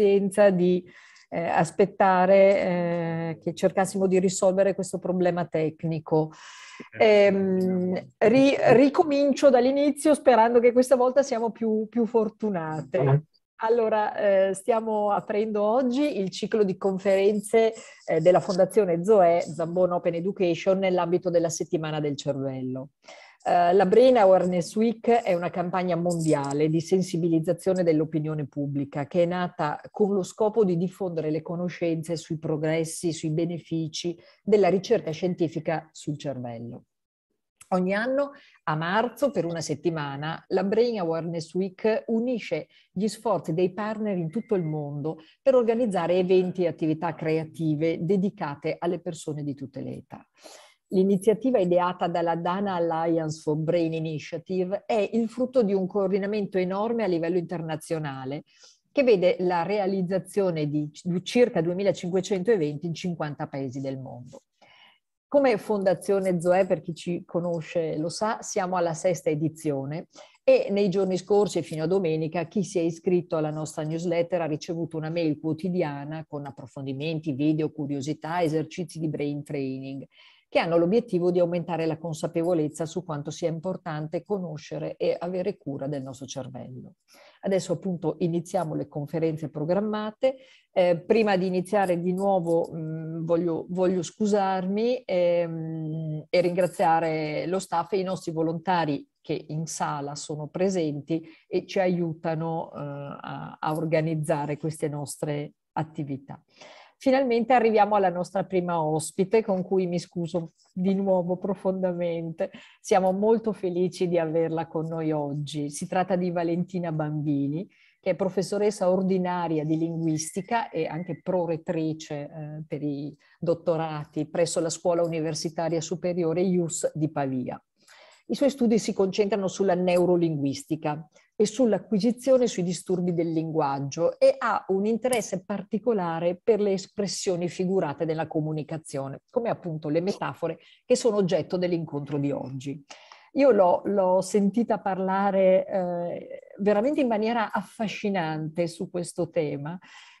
pazienza di eh, aspettare eh, che cercassimo di risolvere questo problema tecnico. Eh, ehm, diciamo. ri, ricomincio dall'inizio sperando che questa volta siamo più, più fortunate. Ah. Allora, eh, stiamo aprendo oggi il ciclo di conferenze eh, della Fondazione Zoe Zambon Open Education nell'ambito della settimana del cervello. Eh, la Brain Awareness Week è una campagna mondiale di sensibilizzazione dell'opinione pubblica che è nata con lo scopo di diffondere le conoscenze sui progressi, sui benefici della ricerca scientifica sul cervello. Ogni anno a marzo, per una settimana, la Brain Awareness Week unisce gli sforzi dei partner in tutto il mondo per organizzare eventi e attività creative dedicate alle persone di tutte le età. L'iniziativa ideata dalla Dana Alliance for Brain Initiative è il frutto di un coordinamento enorme a livello internazionale che vede la realizzazione di circa 2500 eventi in 50 paesi del mondo. Come Fondazione Zoe, per chi ci conosce lo sa, siamo alla sesta edizione e nei giorni scorsi fino a domenica chi si è iscritto alla nostra newsletter ha ricevuto una mail quotidiana con approfondimenti, video, curiosità, esercizi di brain training che hanno l'obiettivo di aumentare la consapevolezza su quanto sia importante conoscere e avere cura del nostro cervello. Adesso appunto iniziamo le conferenze programmate. Eh, prima di iniziare di nuovo mh, mm, voglio, voglio, scusarmi e, ehm, mh, e ringraziare lo staff e i nostri volontari che in sala sono presenti e ci aiutano eh, a, a, organizzare queste nostre attività finalmente arriviamo alla nostra prima ospite con cui mi scuso di nuovo profondamente. Siamo molto felici di averla con noi oggi. Si tratta di Valentina Bambini, che è professoressa ordinaria di linguistica e anche prorettrice eh, per i dottorati presso la Scuola Universitaria Superiore IUS di Pavia. I suoi studi si concentrano sulla neurolinguistica e sull'acquisizione sui disturbi del linguaggio e ha un interesse particolare per le espressioni figurate nella comunicazione, come appunto le metafore che sono oggetto dell'incontro di oggi. Io l'ho, l'ho sentita parlare eh, veramente in maniera affascinante su questo tema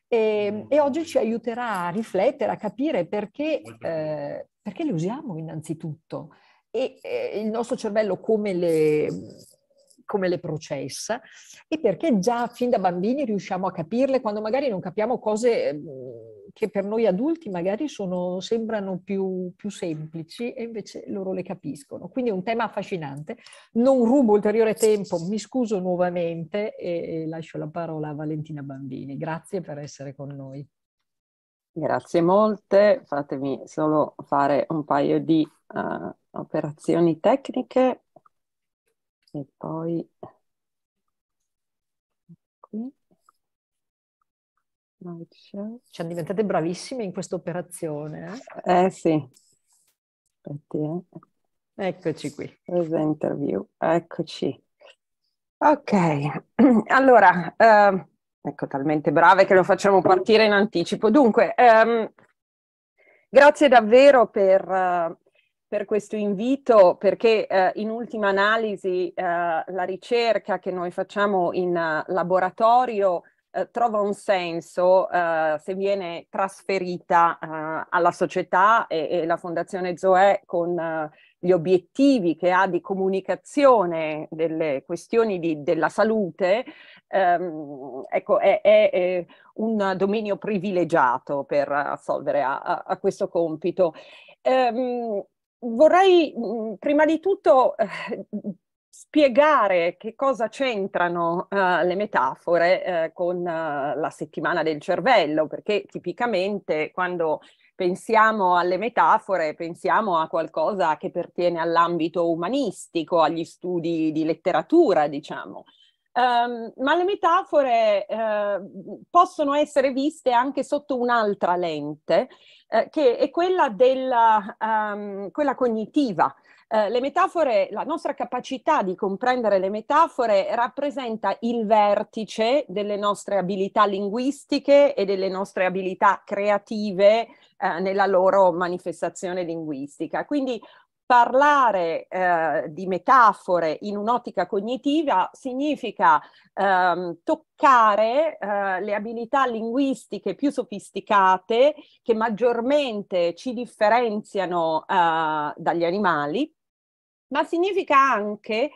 e, e, oggi ci aiuterà a riflettere, a capire perché, eh, perché li usiamo innanzitutto e eh, il nostro cervello come le, come le processa e perché già fin da bambini riusciamo a capirle quando magari non capiamo cose ehm, che per noi adulti magari sono, sembrano più, più, semplici e invece loro le capiscono. Quindi è un tema affascinante. Non rubo ulteriore tempo, mi scuso nuovamente e, e lascio la parola a Valentina Bambini. Grazie per essere con noi. Grazie molte, fatemi solo fare un paio di uh, operazioni tecniche e poi qui. Slideshow. Cioè diventate bravissime in questa operazione. Eh, eh sì, aspetti eh. Eccoci qui. Present interview, eccoci. Ok, allora... Uh, Ecco, talmente brave che lo facciamo partire in anticipo. Dunque, ehm, grazie davvero per, eh, per, questo invito, perché uh, in ultima analisi uh, la ricerca che noi facciamo in laboratorio trova un senso se viene trasferita alla società e, e, la Fondazione Zoe con gli obiettivi che ha di comunicazione delle questioni di, della salute, ehm, ecco, è, è, è, un dominio privilegiato per assolvere a, a, a questo compito. Ehm, vorrei prima di tutto eh, spiegare che cosa c'entrano uh, le metafore uh, con uh, la settimana del cervello, perché tipicamente quando pensiamo alle metafore, pensiamo a qualcosa che pertiene all'ambito umanistico, agli studi di letteratura, diciamo. Um, ma le metafore uh, possono essere viste anche sotto un'altra lente, uh, che è quella, della, um, quella cognitiva, eh, le metafore, la nostra capacità di comprendere le metafore rappresenta il vertice delle nostre abilità linguistiche e delle nostre abilità creative eh, nella loro manifestazione linguistica. Quindi parlare eh, di metafore in un'ottica cognitiva significa ehm, toccare eh, le abilità linguistiche più sofisticate che maggiormente ci differenziano eh, dagli animali ma significa anche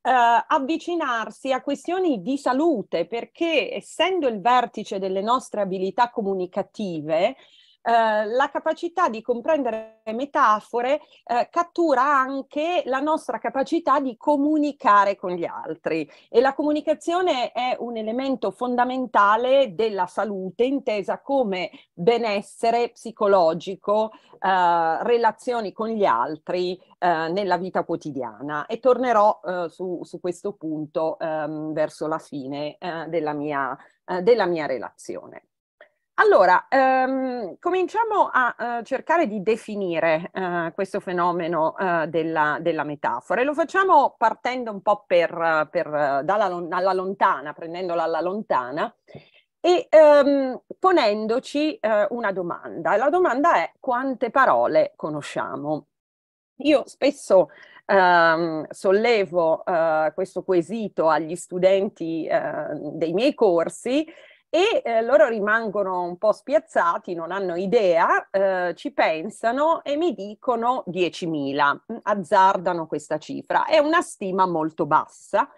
Uh, avvicinarsi a questioni di salute, perché essendo il vertice delle nostre abilità comunicative, eh, la capacità di comprendere metafore eh, cattura anche la nostra capacità di comunicare con gli altri e la comunicazione è un elemento fondamentale della salute intesa come benessere psicologico, eh, relazioni con gli altri eh, nella vita quotidiana e tornerò eh, su, su, questo punto ehm, verso la fine della mia, della mia relazione. Allora, ehm, cominciamo a uh, cercare di definire uh, questo fenomeno uh, della, della, metafora e lo facciamo partendo un po' per, per, dalla, dalla, lontana, prendendola alla lontana e ehm, ponendoci una domanda. la domanda è quante parole conosciamo? Io spesso ehm, sollevo questo quesito agli studenti dei miei corsi e eh, loro rimangono un po' spiazzati, non hanno idea, eh, ci pensano e mi dicono 10.000, azzardano questa cifra. È una stima molto bassa.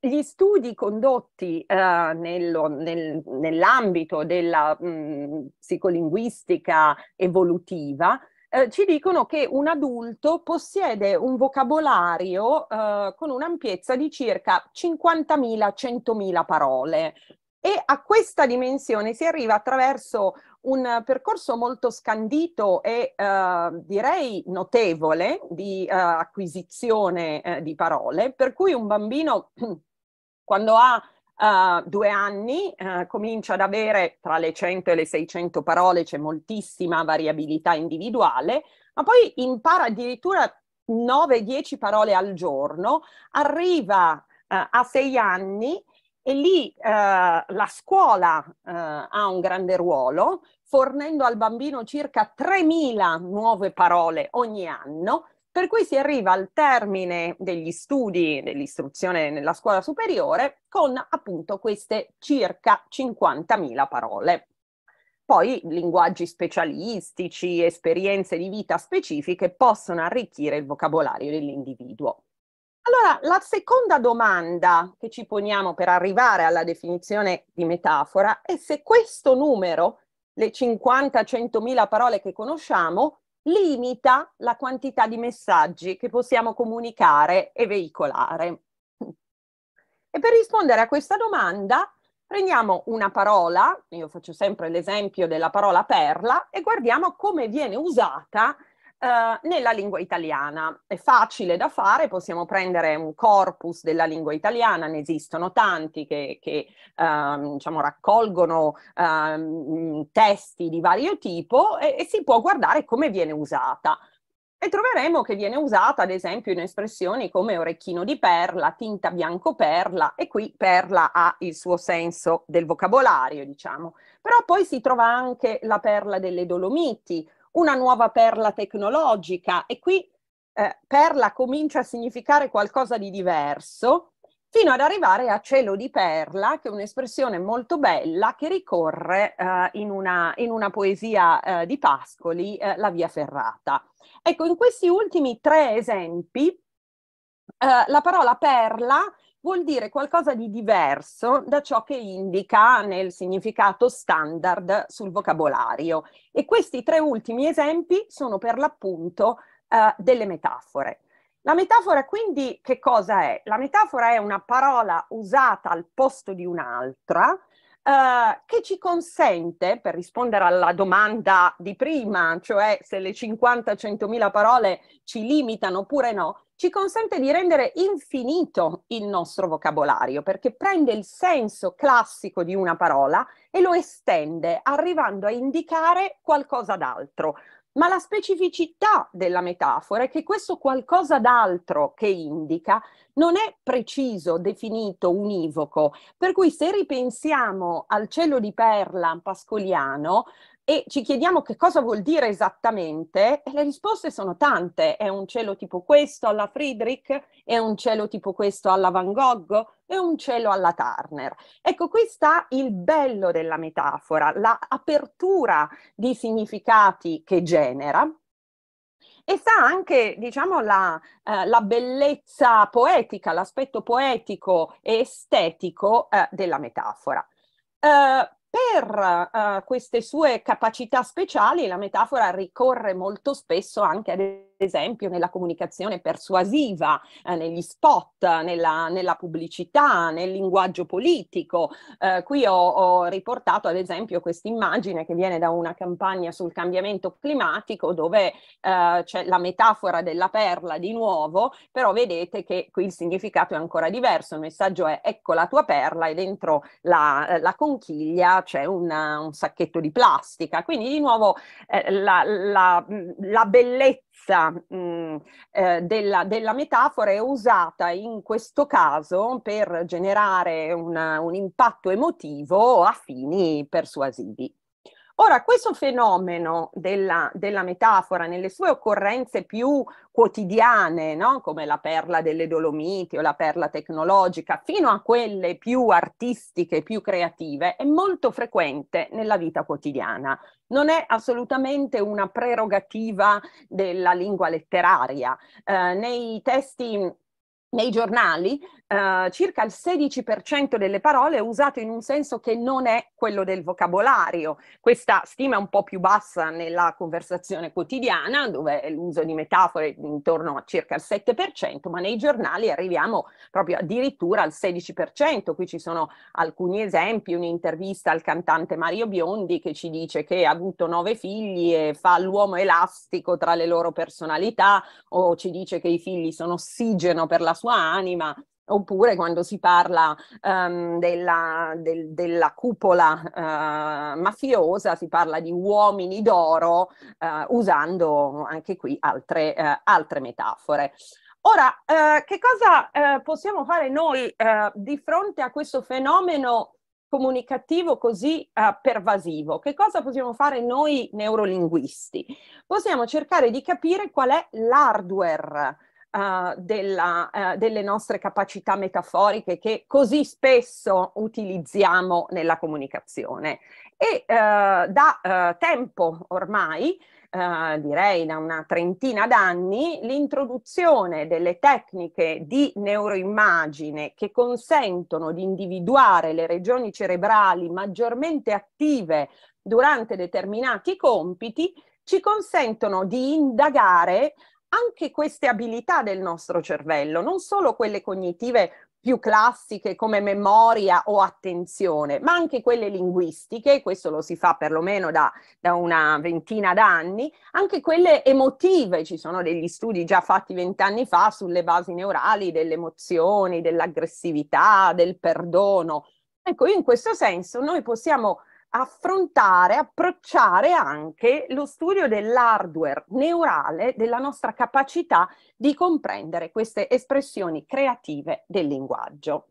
Gli studi condotti eh, nello, nel, nell'ambito della mh, mm, psicolinguistica evolutiva eh, ci dicono che un adulto possiede un vocabolario eh, con un'ampiezza di circa 50.000-100.000 parole, e a questa dimensione si arriva attraverso un percorso molto scandito e eh, direi notevole di eh, acquisizione eh, di parole, per cui un bambino quando ha Uh, due anni, uh, comincia ad avere tra le 100 e le 600 parole, c'è moltissima variabilità individuale, ma poi impara addirittura 9-10 parole al giorno, arriva uh, a sei anni e lì eh, la scuola eh, ha un grande ruolo, fornendo al bambino circa 3.000 nuove parole ogni anno, per cui si arriva al termine degli studi dell'istruzione nella scuola superiore con appunto queste circa 50.000 parole. Poi linguaggi specialistici, esperienze di vita specifiche possono arricchire il vocabolario dell'individuo. Allora, la seconda domanda che ci poniamo per arrivare alla definizione di metafora è se questo numero, le 50-100.000 parole che conosciamo, limita la quantità di messaggi che possiamo comunicare e veicolare. E per rispondere a questa domanda prendiamo una parola, io faccio sempre l'esempio della parola perla, e guardiamo come viene usata eh, nella lingua italiana. È facile da fare, possiamo prendere un corpus della lingua italiana, ne esistono tanti che, che uh, diciamo, raccolgono uh, testi di vario tipo e, e si può guardare come viene usata. E troveremo che viene usata, ad esempio, in espressioni come orecchino di perla, tinta bianco perla, e qui perla ha il suo senso del vocabolario, diciamo. Però poi si trova anche la perla delle Dolomiti una nuova perla tecnologica e qui eh, perla comincia a significare qualcosa di diverso fino ad arrivare a cielo di perla, che è un'espressione molto bella che ricorre eh, in, una, in, una, poesia eh, di Pascoli, eh, La via ferrata. Ecco, in questi ultimi tre esempi eh, la parola perla vuol dire qualcosa di diverso da ciò che indica nel significato standard sul vocabolario. E questi tre ultimi esempi sono per l'appunto eh, delle metafore. La metafora quindi che cosa è? La metafora è una parola usata al posto di un'altra eh, che ci consente, per rispondere alla domanda di prima, cioè se le 50-100.000 parole ci limitano oppure no, ci consente di rendere infinito il nostro vocabolario perché prende il senso classico di una parola e lo estende arrivando a indicare qualcosa d'altro ma la specificità della metafora è che questo qualcosa d'altro che indica non è preciso, definito, univoco. Per cui se ripensiamo al cielo di perla pascoliano, e ci chiediamo che cosa vuol dire esattamente e le risposte sono tante. È un cielo tipo questo alla Friedrich, è un cielo tipo questo alla Van Gogh, è un cielo alla Turner. Ecco, qui sta il bello della metafora, l'apertura la di significati che genera, e sta anche, diciamo, la, eh, la bellezza poetica, l'aspetto poetico e estetico eh, della metafora. Eh, per uh, queste sue capacità speciali la metafora ricorre molto spesso anche ad esempio nella comunicazione persuasiva, eh, negli spot, nella, nella, pubblicità, nel linguaggio politico. Eh, qui ho, ho riportato ad esempio questa immagine che viene da una campagna sul cambiamento climatico dove eh, c'è la metafora della perla di nuovo, però vedete che qui il significato è ancora diverso, il messaggio è ecco la tua perla e dentro la, la conchiglia c'è una, un sacchetto di plastica, quindi di nuovo eh, la, la, la bellezza bellezza mh, mm, eh, della, della, metafora è usata in questo caso per generare una, un impatto emotivo a fini persuasivi. Ora, questo fenomeno della, della metafora nelle sue occorrenze più quotidiane, no? come la perla delle Dolomiti o la perla tecnologica, fino a quelle più artistiche, più creative, è molto frequente nella vita quotidiana. Non è assolutamente una prerogativa della lingua letteraria. Eh, nei testi nei giornali eh, circa il 16% delle parole è usato in un senso che non è quello del vocabolario. Questa stima è un po' più bassa nella conversazione quotidiana, dove l'uso di metafore è intorno a circa il 7%, ma nei giornali arriviamo proprio addirittura al 16%. Qui ci sono alcuni esempi, un'intervista al cantante Mario Biondi che ci dice che ha avuto nove figli e fa l'uomo elastico tra le loro personalità, o ci dice che i figli sono ossigeno per la sua sua anima, oppure quando si parla um, della, del, della, cupola uh, mafiosa si parla di uomini d'oro uh, usando anche qui altre, uh, altre metafore. Ora, che cosa possiamo fare noi di fronte a questo fenomeno comunicativo così pervasivo? Che cosa possiamo fare noi neurolinguisti? Possiamo cercare di capire qual è l'hardware uh, della, uh, delle nostre capacità metaforiche che così spesso utilizziamo nella comunicazione. E eh, da tempo ormai Uh, direi da una trentina d'anni, l'introduzione delle tecniche di neuroimmagine che consentono di individuare le regioni cerebrali maggiormente attive durante determinati compiti ci consentono di indagare anche queste abilità del nostro cervello, non solo quelle cognitive più classiche come memoria o attenzione, ma anche quelle linguistiche, questo lo si fa perlomeno da, da una ventina d'anni, anche quelle emotive, ci sono degli studi già fatti vent'anni fa sulle basi neurali delle emozioni, dell'aggressività, del perdono. Ecco, in questo senso noi possiamo affrontare, approcciare anche lo studio dell'hardware neurale, della nostra capacità di comprendere queste espressioni creative del linguaggio.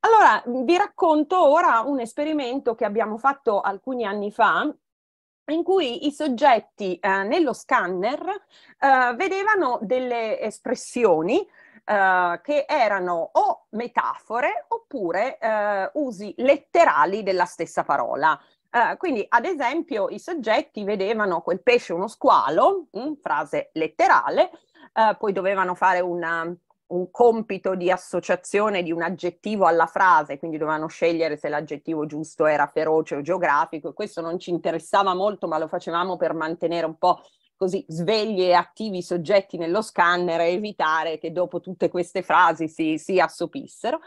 Allora, vi racconto ora un esperimento che abbiamo fatto alcuni anni fa in cui i soggetti eh, nello scanner eh, vedevano delle espressioni Uh, che erano o metafore oppure uh, usi letterali della stessa parola. Uh, quindi, ad esempio, i soggetti vedevano quel pesce uno squalo, mh, mm, frase letterale, uh, poi dovevano fare una, un compito di associazione di un aggettivo alla frase, quindi dovevano scegliere se l'aggettivo giusto era feroce o geografico, e questo non ci interessava molto, ma lo facevamo per mantenere un po' così svegli e attivi i soggetti nello scanner e evitare che dopo tutte queste frasi si, si assopissero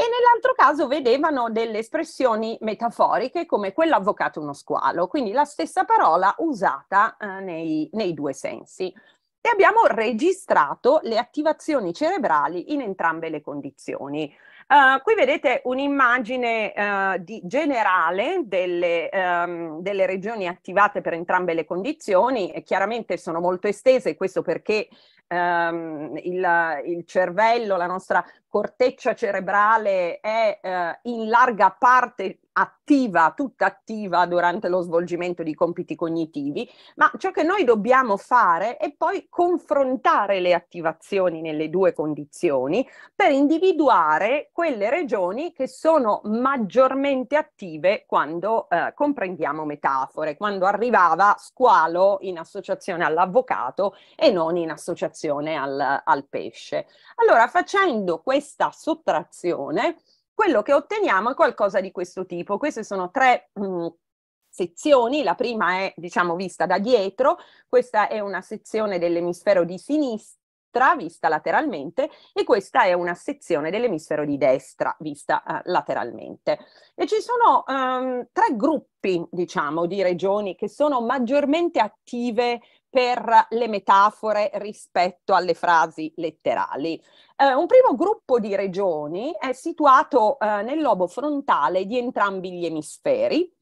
e nell'altro caso vedevano delle espressioni metaforiche come quell'avvocato uno squalo, quindi la stessa parola usata eh, nei, nei, due sensi. E abbiamo registrato le attivazioni cerebrali in entrambe le condizioni. Uh, qui vedete un'immagine uh, di generale delle, um, delle, regioni attivate per entrambe le condizioni e chiaramente sono molto estese, questo perché ehm, il, il, cervello, la nostra corteccia cerebrale è eh, in larga parte attiva, tutta attiva durante lo svolgimento di compiti cognitivi, ma ciò che noi dobbiamo fare è poi confrontare le attivazioni nelle due condizioni per individuare quelle regioni che sono maggiormente attive quando eh, comprendiamo metafore, quando arrivava squalo in associazione all'avvocato e non in associazione al, al pesce. Allora, facendo questa sottrazione, quello che otteniamo è qualcosa di questo tipo. Queste sono tre mh, mm, sezioni, la prima è diciamo vista da dietro, questa è una sezione dell'emisfero di sinistra vista lateralmente e questa è una sezione dell'emisfero di destra vista eh, lateralmente. E ci sono ehm, tre gruppi, diciamo, di regioni che sono maggiormente attive per le metafore rispetto alle frasi letterali. Eh, un primo gruppo di regioni è situato eh, nel lobo frontale di entrambi gli emisferi,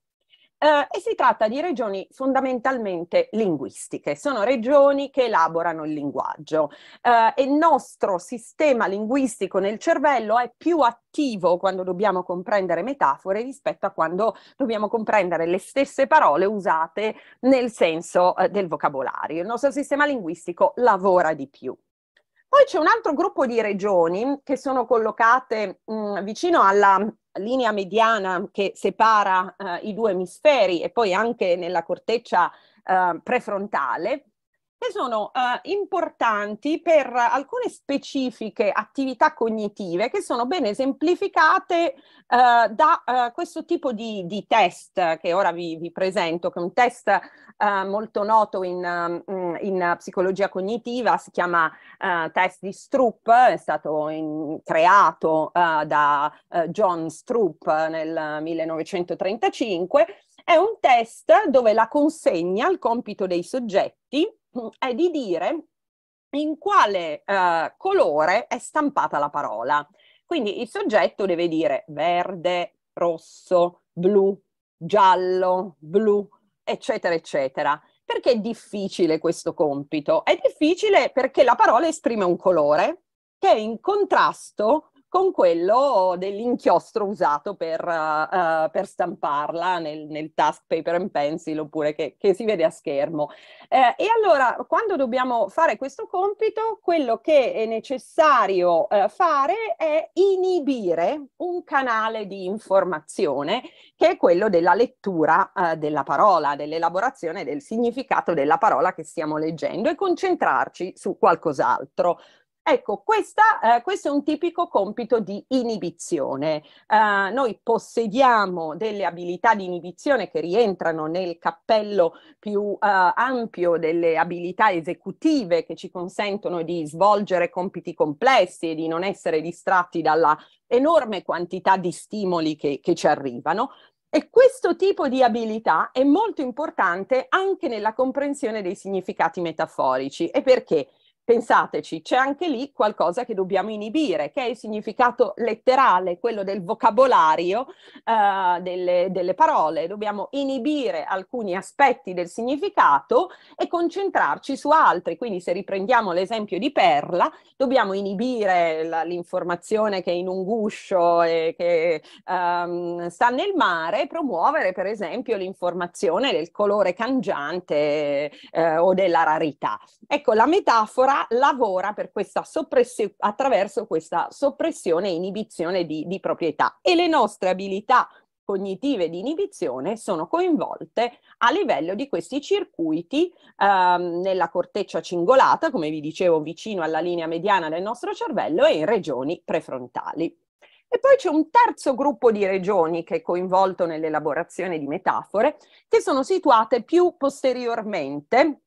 eh, e si tratta di regioni fondamentalmente linguistiche, sono regioni che elaborano il linguaggio eh, il nostro sistema linguistico nel cervello è più attivo quando dobbiamo comprendere metafore rispetto a quando dobbiamo comprendere le stesse parole usate nel senso eh, del vocabolario. Il nostro sistema linguistico lavora di più. Poi c'è un altro gruppo di regioni che sono collocate mh, mm, vicino alla linea mediana che separa eh, i due emisferi e poi anche nella corteccia eh, prefrontale, che sono uh, importanti per alcune specifiche attività cognitive che sono ben esemplificate uh, da uh, questo tipo di, di, test che ora vi, vi, presento, che è un test molto noto in, mm, in, psicologia cognitiva, si chiama test di Stroop, è stato in, creato da John Stroop nel 1935, è un test dove la consegna il compito dei soggetti Mm, è di dire in quale eh, colore è stampata la parola. Quindi il soggetto deve dire verde, rosso, blu, giallo, blu, eccetera, eccetera. Perché è difficile questo compito? È difficile perché la parola esprime un colore che è in contrasto con quello dell'inchiostro usato per, uh, per stamparla nel, nel, task paper and pencil oppure che, che si vede a schermo. Eh, e allora quando dobbiamo fare questo compito, quello che è necessario uh, fare è inibire un canale di informazione che è quello della lettura uh, della parola, dell'elaborazione del significato della parola che stiamo leggendo e concentrarci su qualcos'altro Ecco, questa, eh, questo è un tipico compito di inibizione. Eh, noi possediamo delle abilità di inibizione che rientrano nel cappello più eh, ampio delle abilità esecutive che ci consentono di svolgere compiti complessi e di non essere distratti dalla enorme quantità di stimoli che, che ci arrivano, e questo tipo di abilità è molto importante anche nella comprensione dei significati metaforici. E perché? pensateci, c'è anche lì qualcosa che dobbiamo inibire, che è il significato letterale, quello del vocabolario eh, delle, delle, parole. Dobbiamo inibire alcuni aspetti del significato e concentrarci su altri. Quindi se riprendiamo l'esempio di Perla, dobbiamo inibire la, l'informazione che è in un guscio e che ehm, sta nel mare e promuovere per esempio l'informazione del colore cangiante eh, o della rarità. Ecco, la metafora lavora per questa attraverso questa soppressione e inibizione di, di proprietà e le nostre abilità cognitive di inibizione sono coinvolte a livello di questi circuiti ehm, nella corteccia cingolata, come vi dicevo, vicino alla linea mediana del nostro cervello e in regioni prefrontali. E poi c'è un terzo gruppo di regioni che è coinvolto nell'elaborazione di metafore, che sono situate più posteriormente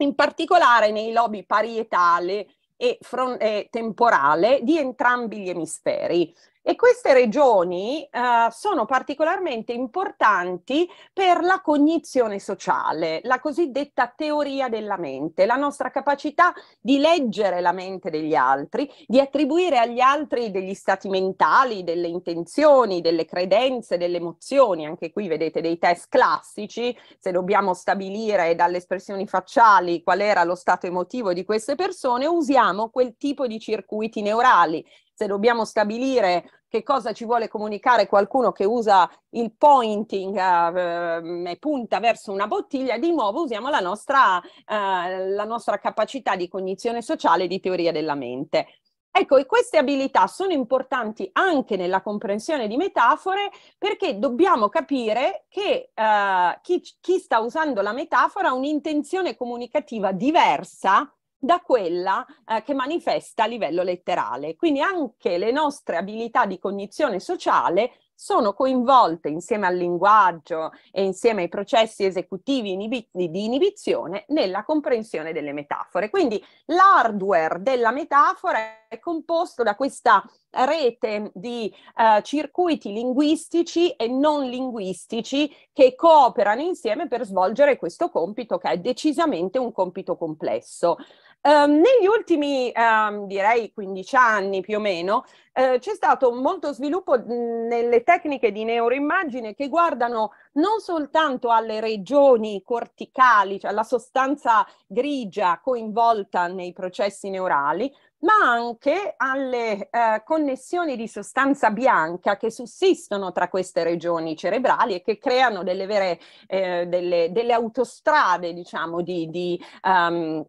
in particolare nei lobi parietale e, front- e temporale di entrambi gli emisferi. E queste regioni uh, sono particolarmente importanti per la cognizione sociale, la cosiddetta teoria della mente, la nostra capacità di leggere la mente degli altri, di attribuire agli altri degli stati mentali, delle intenzioni, delle credenze, delle emozioni. Anche qui vedete dei test classici, se dobbiamo stabilire dalle espressioni facciali qual era lo stato emotivo di queste persone, usiamo quel tipo di circuiti neurali se dobbiamo stabilire che cosa ci vuole comunicare qualcuno che usa il pointing eh, punta verso una bottiglia, di nuovo usiamo la nostra, eh, la nostra capacità di cognizione sociale e di teoria della mente. Ecco, queste abilità sono importanti anche nella comprensione di metafore perché dobbiamo capire che eh, chi, chi, sta usando la metafora ha un'intenzione comunicativa diversa da quella eh, che manifesta a livello letterale. Quindi anche le nostre abilità di cognizione sociale sono coinvolte insieme al linguaggio e insieme ai processi esecutivi inibi- di inibizione nella comprensione delle metafore. Quindi l'hardware della metafora è composto da questa rete di eh, circuiti linguistici e non linguistici che cooperano insieme per svolgere questo compito che è decisamente un compito complesso. Um, negli ultimi, um, direi, 15 anni più o meno, eh, c'è stato molto sviluppo nelle tecniche di neuroimmagine che guardano non soltanto alle regioni corticali, cioè alla sostanza grigia coinvolta nei processi neurali, ma anche alle eh, connessioni di sostanza bianca che sussistono tra queste regioni cerebrali e che creano delle vere, eh, delle, delle autostrade, diciamo, di... di um,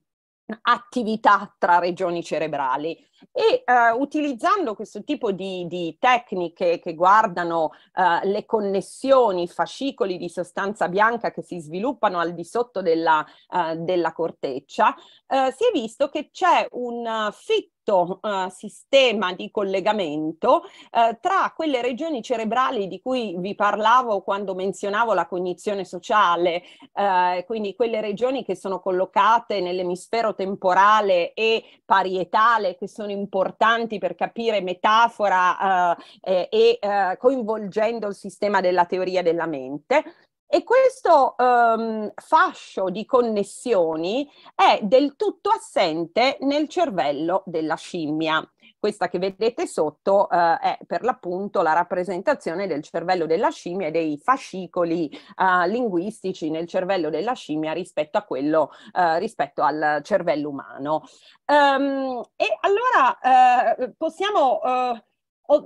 attività tra regioni cerebrali e eh, utilizzando questo tipo di, di tecniche che guardano eh, le connessioni, i fascicoli di sostanza bianca che si sviluppano al di sotto della, eh, della corteccia, eh, si è visto che c'è un eh, fitto perfetto uh, eh, sistema di collegamento uh, tra quelle regioni cerebrali di cui vi parlavo quando menzionavo la cognizione sociale, uh, quindi quelle regioni che sono collocate nell'emisfero temporale e parietale, che sono importanti per capire metafora e coinvolgendo il sistema della teoria della mente. E questo um, fascio di connessioni è del tutto assente nel cervello della scimmia. Questa che vedete sotto uh, è per l'appunto la rappresentazione del cervello della scimmia e dei fascicoli uh, linguistici nel cervello della scimmia rispetto a quello, uh, rispetto al cervello umano. Um, e allora possiamo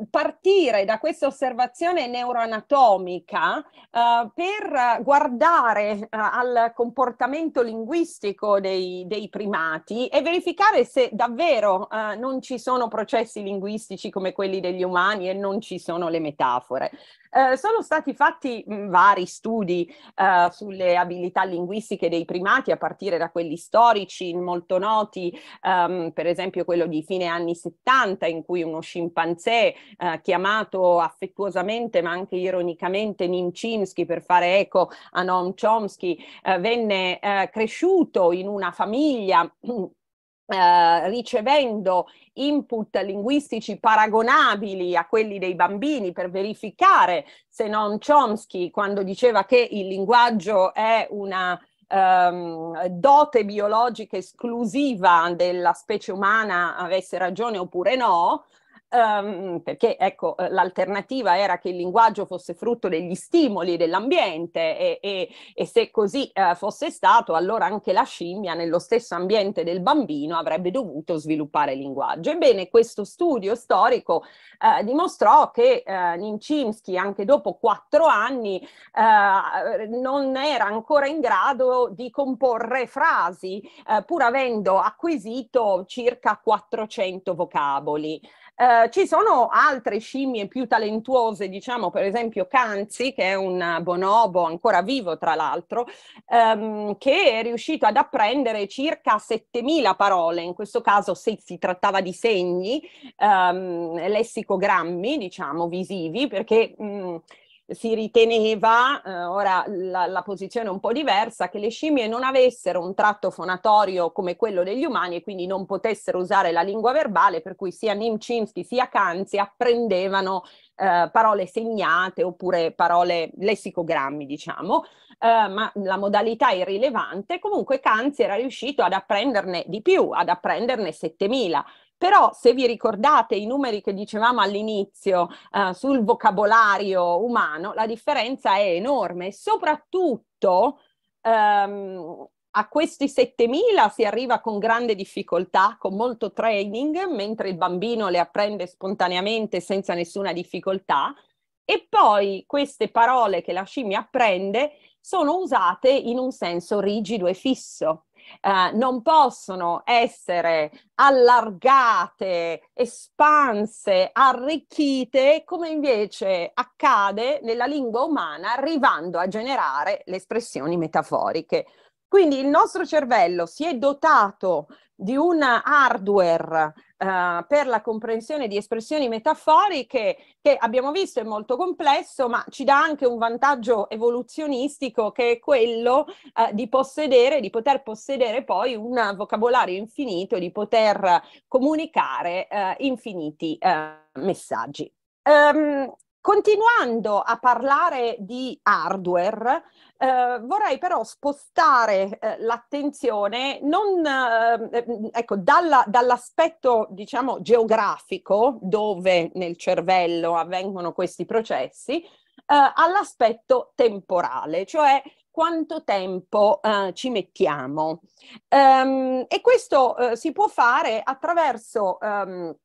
partire da questa osservazione neuroanatomica uh, per guardare uh, al comportamento linguistico dei, dei, primati e verificare se davvero uh, non ci sono processi linguistici come quelli degli umani e non ci sono le metafore. Eh, sono stati fatti mh, vari studi eh, sulle abilità linguistiche dei primati, a partire da quelli storici molto noti, ehm, per esempio quello di fine anni 70, in cui uno scimpanzé eh, chiamato affettuosamente ma anche ironicamente Nimchinsky per fare eco a Noam Chomsky, eh, venne eh, cresciuto in una famiglia Eh, ricevendo input linguistici paragonabili a quelli dei bambini per verificare se non Chomsky quando diceva che il linguaggio è una ehm, dote biologica esclusiva della specie umana avesse ragione oppure no, um, perché ecco, eh, l'alternativa era che il linguaggio fosse frutto degli stimoli dell'ambiente e, e, e se così uh, fosse stato, allora anche la scimmia nello stesso ambiente del bambino avrebbe dovuto sviluppare linguaggio. Ebbene, questo studio storico uh, dimostrò che uh, Nimchinsky, anche dopo quattro anni, non era ancora in grado di comporre frasi, pur avendo acquisito circa 400 vocaboli. Eh, ci sono altre scimmie più talentuose, diciamo per esempio Canzi, che è un bonobo ancora vivo tra l'altro, ehm, che è riuscito ad apprendere circa 7000 parole, in questo caso se si trattava di segni, ehm, lessicogrammi, diciamo, visivi, perché... Mh, mm, si riteneva, eh, ora la, la, posizione è un po' diversa, che le scimmie non avessero un tratto fonatorio come quello degli umani e quindi non potessero usare la lingua verbale, per cui sia Nimchinsky sia Kanzi apprendevano eh, parole segnate oppure parole lessicogrammi, diciamo, eh, ma la modalità è irrilevante. Comunque Kanzi era riuscito ad apprenderne di più, ad apprenderne 7000. Però se vi ricordate i numeri che dicevamo all'inizio eh, sul vocabolario umano, la differenza è enorme soprattutto ehm, a questi 7000 si arriva con grande difficoltà, con molto training, mentre il bambino le apprende spontaneamente senza nessuna difficoltà. E poi queste parole che la scimmia apprende sono usate in un senso rigido e fisso eh, non possono essere allargate, espanse, arricchite, come invece accade nella lingua umana, arrivando a generare le espressioni metaforiche. Quindi il nostro cervello si è dotato di un hardware eh, per la comprensione di espressioni metaforiche che abbiamo visto è molto complesso, ma ci dà anche un vantaggio evoluzionistico che è quello uh, di possedere, di poter possedere poi un vocabolario infinito, di poter comunicare uh, infiniti messaggi. Um, Continuando a parlare di hardware, eh, vorrei però spostare eh, l'attenzione non, eh, ecco, dalla, dall'aspetto diciamo, geografico, dove nel cervello avvengono questi processi, eh, all'aspetto temporale, cioè quanto tempo eh, ci mettiamo. Um, e questo eh, si può fare attraverso um,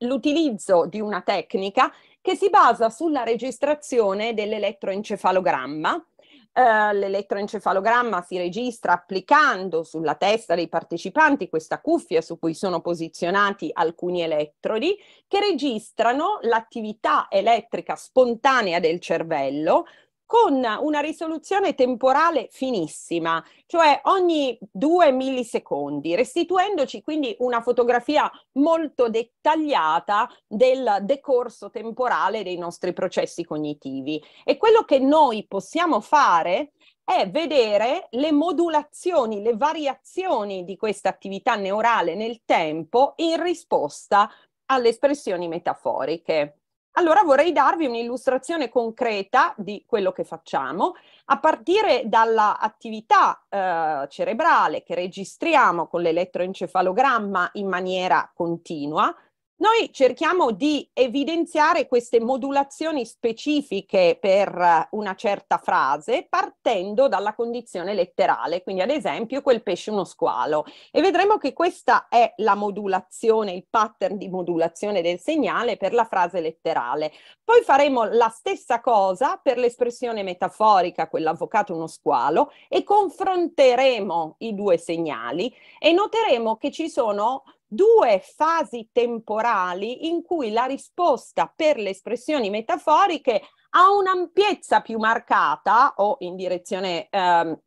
l'utilizzo di una tecnica che si basa sulla registrazione dell'elettroencefalogramma. Uh, l'elettroencefalogramma si registra applicando sulla testa dei partecipanti questa cuffia su cui sono posizionati alcuni elettrodi che registrano l'attività elettrica spontanea del cervello con una risoluzione temporale finissima, cioè ogni due millisecondi, restituendoci quindi una fotografia molto dettagliata del decorso temporale dei nostri processi cognitivi. E quello che noi possiamo fare è vedere le modulazioni, le variazioni di questa attività neurale nel tempo in risposta alle espressioni metaforiche. Allora vorrei darvi un'illustrazione concreta di quello che facciamo, a partire dall'attività eh, cerebrale che registriamo con l'elettroencefalogramma in maniera continua, noi cerchiamo di evidenziare queste modulazioni specifiche per eh, una certa frase partendo dalla condizione letterale, quindi ad esempio quel pesce uno squalo e vedremo che questa è la modulazione, il pattern di modulazione del segnale per la frase letterale. Poi faremo la stessa cosa per l'espressione metaforica, quell'avvocato uno squalo e confronteremo i due segnali e noteremo che ci sono due fasi temporali in cui la risposta per le espressioni metaforiche ha un'ampiezza più marcata o in direzione eh,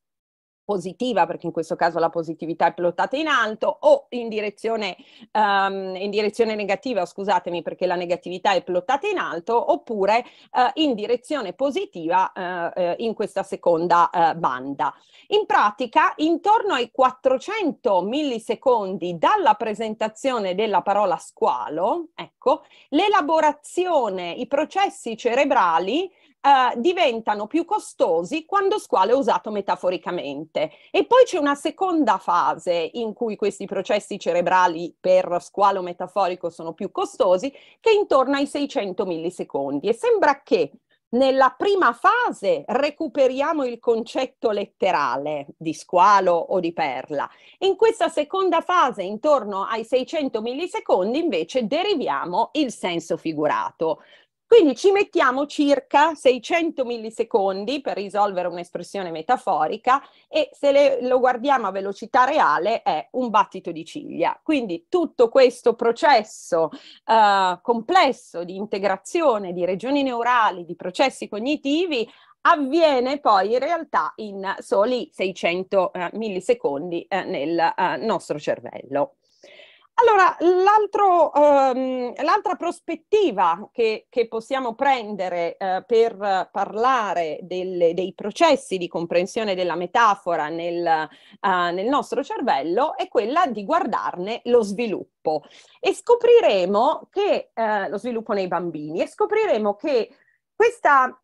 positiva, perché in questo caso la positività è pilotata in alto, o in direzione, um, in direzione negativa, scusatemi, perché la negatività è pilotata in alto, oppure uh, in direzione positiva uh, uh, in questa seconda banda. In pratica, intorno ai 400 millisecondi dalla presentazione della parola squalo, ecco, l'elaborazione, i processi cerebrali eh, diventano più costosi quando squalo è usato metaforicamente. E poi c'è una seconda fase in cui questi processi cerebrali per squalo metaforico sono più costosi, che è intorno ai 600 millisecondi. E sembra che nella prima fase recuperiamo il concetto letterale di squalo o di perla. In questa seconda fase, intorno ai 600 millisecondi, invece deriviamo il senso figurato. Quindi ci mettiamo circa 600 millisecondi per risolvere un'espressione metaforica e se le, lo guardiamo a velocità reale è un battito di ciglia. Quindi tutto questo processo eh, complesso di integrazione di regioni neurali, di processi cognitivi avviene poi in realtà in soli 600 eh, millisecondi eh, nel eh, nostro cervello. Allora, ehm, l'altra prospettiva che, che, possiamo prendere eh, per parlare del, dei processi di comprensione della metafora nel, eh, nel, nostro cervello è quella di guardarne lo sviluppo e scopriremo che eh, lo sviluppo nei bambini e scopriremo che questa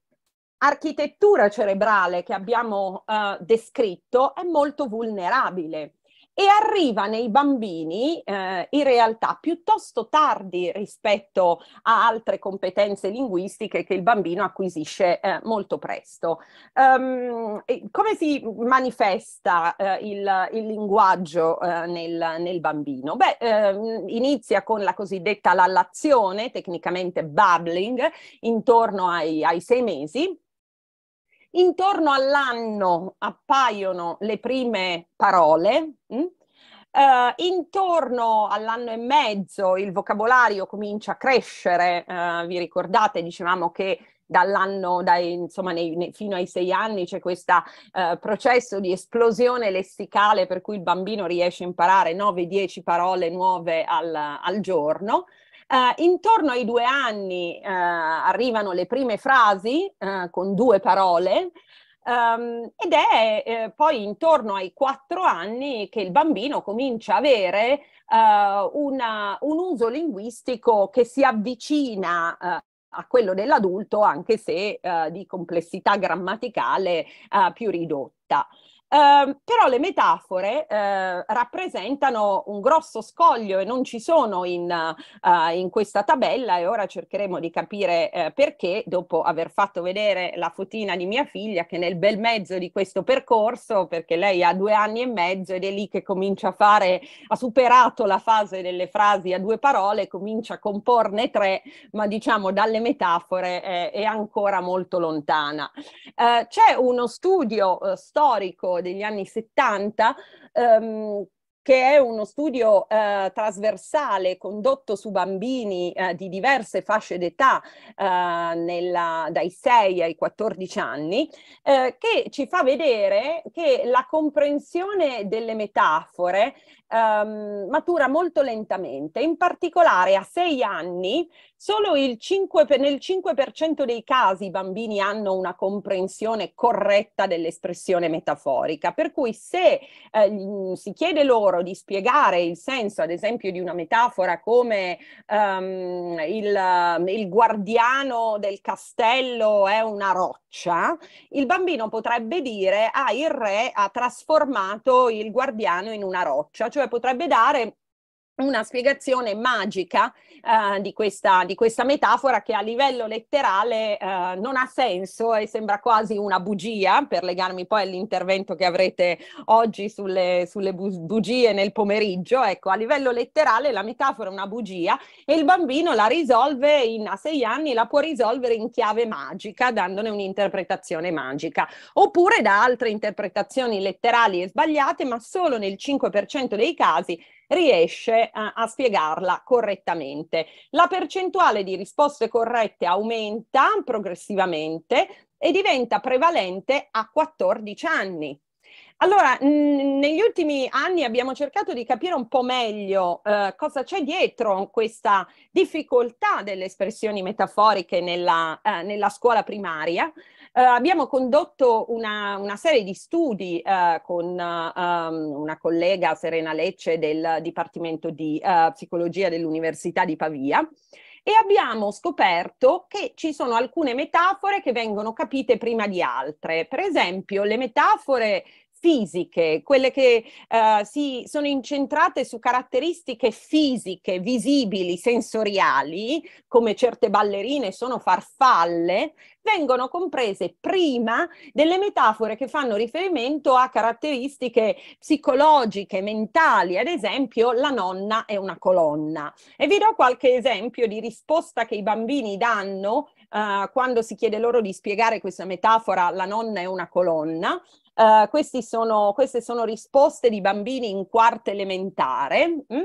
architettura cerebrale che abbiamo eh, descritto è molto vulnerabile e arriva nei bambini eh, in realtà piuttosto tardi rispetto a altre competenze linguistiche che il bambino acquisisce eh, molto presto. Um, come si manifesta eh, il, il, linguaggio eh, nel, nel, bambino? Beh, ehm, inizia con la cosiddetta lallazione, tecnicamente babbling, intorno ai, ai sei mesi Intorno all'anno appaiono le prime parole, Uh, intorno all'anno e mezzo il vocabolario comincia a crescere, uh, vi ricordate, dicevamo che dall'anno, dai, insomma, nei, nei, fino ai sei anni c'è questo uh, eh, processo di esplosione lessicale per cui il bambino riesce a imparare 9-10 parole nuove al, al giorno. Eh, intorno ai due anni eh, arrivano le prime frasi eh, con due parole Um, ed è eh, poi intorno ai quattro anni che il bambino comincia a avere uh, una, un uso linguistico che si avvicina uh, a quello dell'adulto, anche se uh, di complessità grammaticale più ridotta. Ehm, però le metafore eh, rappresentano un grosso scoglio e non ci sono in, uh, in questa tabella e ora cercheremo di capire eh, perché dopo aver fatto vedere la fotina di mia figlia che nel bel mezzo di questo percorso, perché lei ha due anni e mezzo ed è lì che comincia a fare, ha superato la fase delle frasi a due parole, comincia a comporne tre, ma diciamo dalle metafore è ancora molto lontana. Eh, c'è uno studio eh, storico degli anni 70, ehm, che è uno studio eh, trasversale condotto su bambini eh, di diverse fasce d'età, eh, nella, dai 6 ai 14 anni, eh, che ci fa vedere che la comprensione delle metafore ehm, matura molto lentamente. In particolare a sei anni solo 5, nel 5% dei casi i bambini hanno una comprensione corretta dell'espressione metaforica, per cui se eh, si chiede loro di spiegare il senso, ad esempio, di una metafora come ehm, il, il guardiano del castello è una roccia, il bambino potrebbe dire, ah, il re ha trasformato il guardiano in una roccia, cioè cioè potrebbe dare una spiegazione magica eh, di, questa, di, questa, metafora che a livello letterale eh, non ha senso e sembra quasi una bugia, per legarmi poi all'intervento che avrete oggi sulle, sulle bugie nel pomeriggio. Ecco, a livello letterale la metafora è una bugia e il bambino la risolve in, a sei anni, la può risolvere in chiave magica, dandone un'interpretazione magica, oppure da altre interpretazioni letterali e sbagliate, ma solo nel 5% dei casi riesce a, a spiegarla correttamente. La percentuale di risposte corrette aumenta progressivamente e diventa prevalente a 14 anni. Allora, negli ultimi anni abbiamo cercato di capire un po' meglio eh, cosa c'è dietro questa difficoltà delle espressioni metaforiche nella, eh, nella scuola primaria eh, abbiamo condotto una, una, serie di studi eh, con um, una collega Serena Lecce del Dipartimento di uh, Psicologia dell'Università di Pavia e abbiamo scoperto che ci sono alcune metafore che vengono capite prima di altre. Per esempio, le metafore fisiche, quelle che eh, si sono incentrate su caratteristiche fisiche, visibili, sensoriali, come certe ballerine sono farfalle, vengono comprese prima delle metafore che fanno riferimento a caratteristiche psicologiche, mentali, ad esempio la nonna è una colonna. E vi do qualche esempio di risposta che i bambini danno uh, quando si chiede loro di spiegare questa metafora, la nonna è una colonna, uh, sono, queste sono risposte di bambini in quarta elementare. Mh? Mm?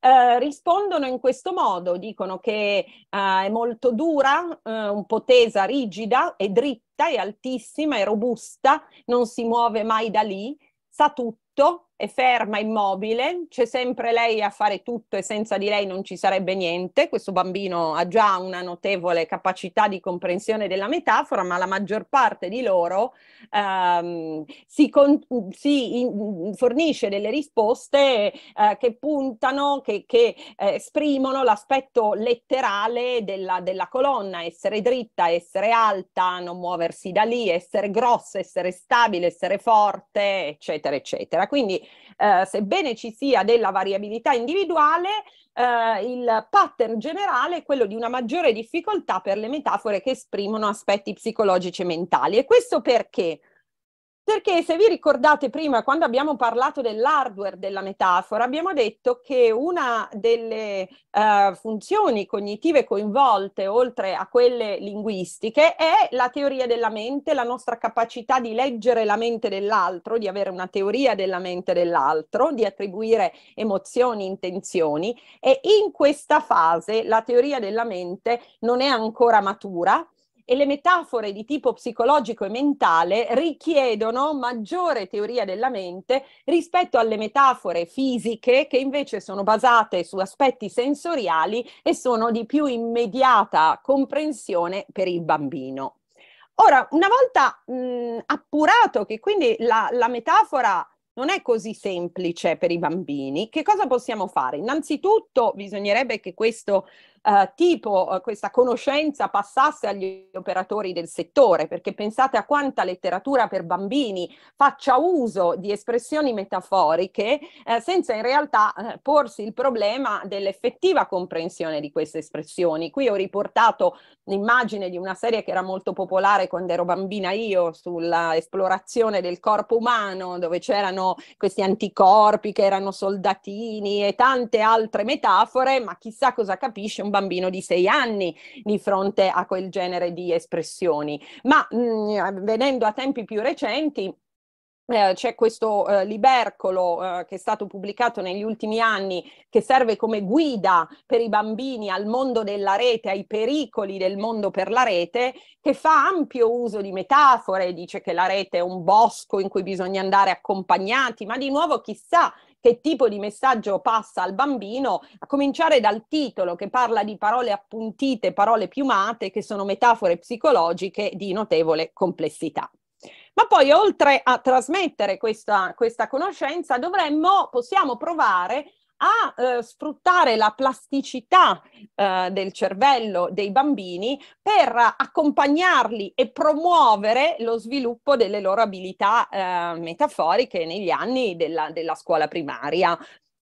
Eh, uh, rispondono in questo modo, dicono che uh, è molto dura, uh, un po' tesa, rigida, è dritta, è altissima, è robusta, non si muove mai da lì, sa tutto, è ferma, immobile, c'è sempre lei a fare tutto e senza di lei non ci sarebbe niente. Questo bambino ha già una notevole capacità di comprensione della metafora, ma la maggior parte di loro ehm, si, con, si in, fornisce delle risposte eh, che puntano, che, che eh, esprimono l'aspetto letterale della, della colonna, essere dritta, essere alta, non muoversi da lì, essere grossa, essere stabile, essere forte, eccetera, eccetera. Quindi eh, sebbene ci sia della variabilità individuale, eh, il pattern generale è quello di una maggiore difficoltà per le metafore che esprimono aspetti psicologici e mentali. E questo perché? Perché se vi ricordate prima, quando abbiamo parlato dell'hardware della metafora, abbiamo detto che una delle uh, funzioni cognitive coinvolte, oltre a quelle linguistiche, è la teoria della mente, la nostra capacità di leggere la mente dell'altro, di avere una teoria della mente dell'altro, di attribuire emozioni, intenzioni. E in questa fase la teoria della mente non è ancora matura, e le metafore di tipo psicologico e mentale richiedono maggiore teoria della mente rispetto alle metafore fisiche che invece sono basate su aspetti sensoriali e sono di più immediata comprensione per il bambino. Ora, una volta mh, appurato che quindi la, la metafora non è così semplice per i bambini, che cosa possiamo fare? Innanzitutto bisognerebbe che questo eh, tipo eh, questa conoscenza passasse agli operatori del settore, perché pensate a quanta letteratura per bambini faccia uso di espressioni metaforiche eh, senza in realtà eh, porsi il problema dell'effettiva comprensione di queste espressioni. Qui ho riportato l'immagine di una serie che era molto popolare quando ero bambina io sulla esplorazione del corpo umano, dove c'erano questi anticorpi che erano soldatini e tante altre metafore, ma chissà cosa capisce un un bambino di sei anni di fronte a quel genere di espressioni. Ma mh, mm, venendo a tempi più recenti, eh, c'è questo eh, libercolo eh, che è stato pubblicato negli ultimi anni che serve come guida per i bambini al mondo della rete, ai pericoli del mondo per la rete, che fa ampio uso di metafore, dice che la rete è un bosco in cui bisogna andare accompagnati, ma di nuovo chissà che tipo di messaggio passa al bambino, a cominciare dal titolo che parla di parole appuntite, parole piumate, che sono metafore psicologiche di notevole complessità. Ma poi oltre a trasmettere questa, questa conoscenza dovremmo, possiamo provare a eh, sfruttare la plasticità eh, del cervello dei bambini per accompagnarli e promuovere lo sviluppo delle loro abilità eh, metaforiche negli anni della, della scuola primaria.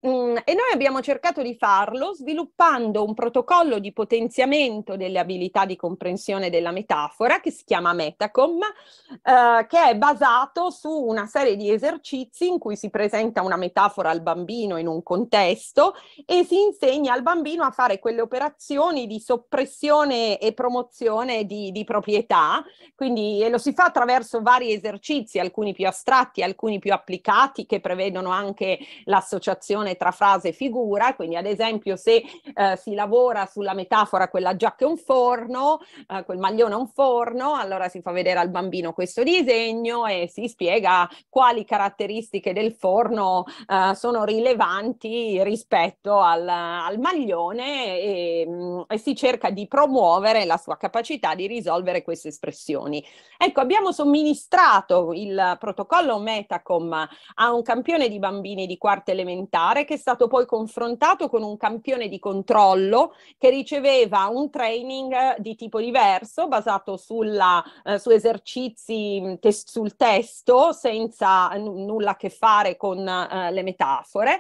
Mm, e noi abbiamo cercato di farlo sviluppando un protocollo di potenziamento delle abilità di comprensione della metafora che si chiama Metacom, eh, che è basato su una serie di esercizi in cui si presenta una metafora al bambino in un contesto e si insegna al bambino a fare quelle operazioni di soppressione e promozione di, di proprietà, quindi e lo si fa attraverso vari esercizi, alcuni più astratti, alcuni più applicati, che prevedono anche l'associazione distinzione tra frase e figura, quindi ad esempio se eh, si lavora sulla metafora quella giacca è un forno, eh, quel maglione è un forno, allora si fa vedere al bambino questo disegno e si spiega quali caratteristiche del forno eh, sono rilevanti rispetto al, al maglione e, mm, e si cerca di promuovere la sua capacità di risolvere queste espressioni. Ecco, abbiamo somministrato il protocollo Metacom a un campione di bambini di quarta elementare che è stato poi confrontato con un campione di controllo che riceveva un training eh, di tipo diverso, basato sulla, eh, su esercizi tes- sul testo, senza n- nulla a che fare con eh, le metafore.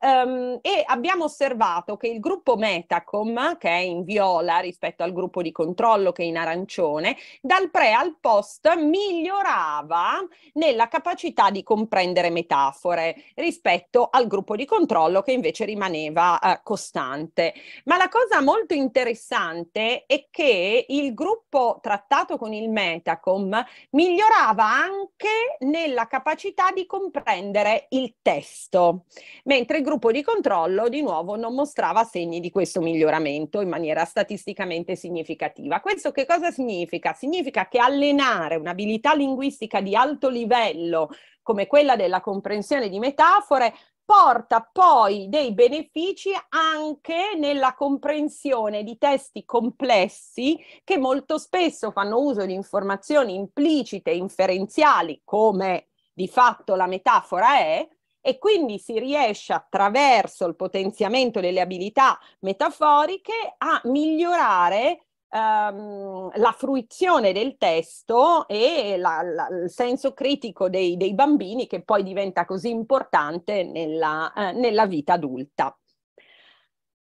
Um, e abbiamo osservato che il gruppo Metacom, che è in viola rispetto al gruppo di controllo che è in arancione, dal pre al post migliorava nella capacità di comprendere metafore rispetto al gruppo di controllo controllo che invece rimaneva eh, costante. Ma la cosa molto interessante è che il gruppo trattato con il Metacom migliorava anche nella capacità di comprendere il testo, mentre il gruppo di controllo di nuovo non mostrava segni di questo miglioramento in maniera statisticamente significativa. Questo che cosa significa? Significa che allenare un'abilità linguistica di alto livello come quella della comprensione di metafore porta poi dei benefici anche nella comprensione di testi complessi che molto spesso fanno uso di informazioni implicite, inferenziali, come di fatto la metafora è, e quindi si riesce attraverso il potenziamento delle abilità metaforiche a migliorare ehm, la fruizione del testo e la, la, il senso critico dei, dei, bambini che poi diventa così importante nella, eh, nella vita adulta.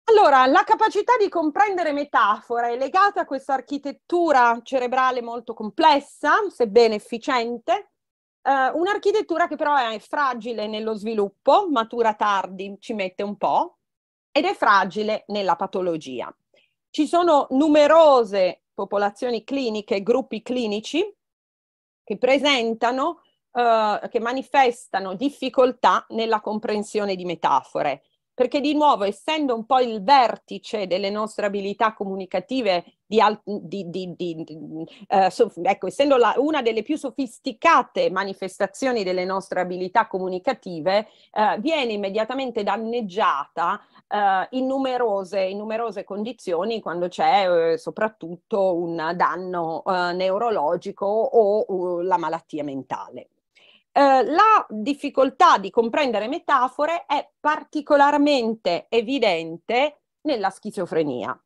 Allora, la capacità di comprendere metafore è legata a questa architettura cerebrale molto complessa, sebbene efficiente, eh, un'architettura che però è fragile nello sviluppo, matura tardi, ci mette un po', ed è fragile nella patologia. Ci sono numerose popolazioni cliniche, gruppi clinici che presentano, eh, che manifestano difficoltà nella comprensione di metafore perché di nuovo, essendo un po' il vertice delle nostre abilità comunicative, di, di, di, di eh, so, ecco, essendo la, una delle più sofisticate manifestazioni delle nostre abilità comunicative, eh, viene immediatamente danneggiata eh, in, numerose, in, numerose, condizioni quando c'è eh, soprattutto un danno eh, neurologico o uh, la malattia mentale. Eh, la difficoltà di comprendere metafore è particolarmente evidente nella schizofrenia.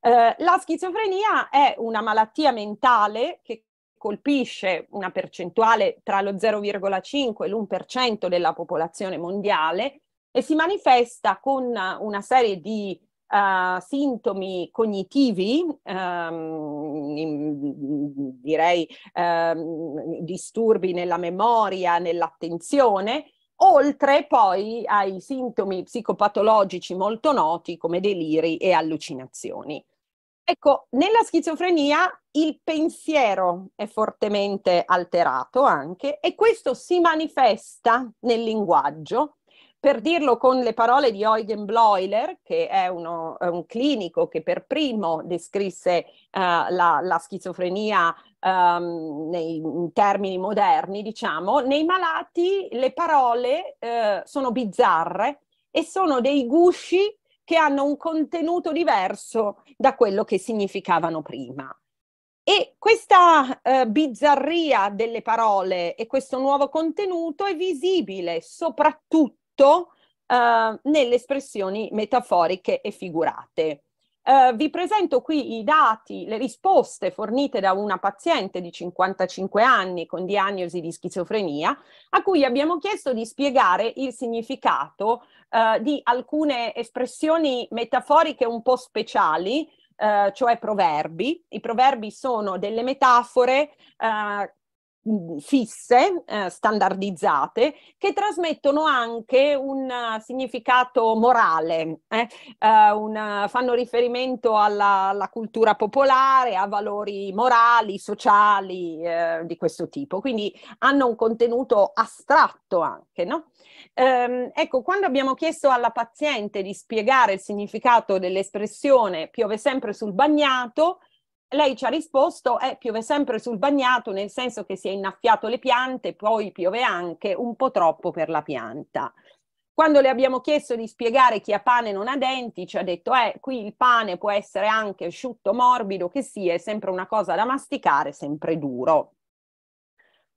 Eh, la schizofrenia è una malattia mentale che colpisce una percentuale tra lo 0,5 e l'1% della popolazione mondiale e si manifesta con una serie di uh, sintomi cognitivi, um, in, direi um, disturbi nella memoria, nell'attenzione, oltre poi ai sintomi psicopatologici molto noti come deliri e allucinazioni. Ecco, nella schizofrenia il pensiero è fortemente alterato anche e questo si manifesta nel linguaggio per dirlo con le parole di Eugen Bloiler, che è, uno, un clinico che per primo descrisse uh, la, la, schizofrenia um, nei, in termini moderni, diciamo, nei malati le parole uh, sono bizzarre e sono dei gusci che hanno un contenuto diverso da quello che significavano prima. E questa eh, bizzarria delle parole e questo nuovo contenuto è visibile soprattutto soprattutto eh, nelle espressioni metaforiche e figurate. Eh, vi presento qui i dati, le risposte fornite da una paziente di 55 anni con diagnosi di schizofrenia, a cui abbiamo chiesto di spiegare il significato eh, di alcune espressioni metaforiche un po' speciali, eh, cioè proverbi. I proverbi sono delle metafore eh, fisse, eh, standardizzate, che trasmettono anche un uh, significato morale, eh? uh, eh, una, eh, fanno riferimento alla, alla, cultura popolare, a valori morali, sociali eh, di questo tipo, quindi hanno un contenuto astratto anche. No? Um, ecco, quando abbiamo chiesto alla paziente di spiegare il significato dell'espressione piove sempre sul bagnato, lei ci ha risposto, eh, piove sempre sul bagnato, nel senso che si è innaffiato le piante, poi piove anche un po' troppo per la pianta. Quando le abbiamo chiesto di spiegare chi ha pane non ha denti, ci ha detto, eh, qui il pane può essere anche asciutto, morbido, che sia, è sempre una cosa da masticare, sempre duro.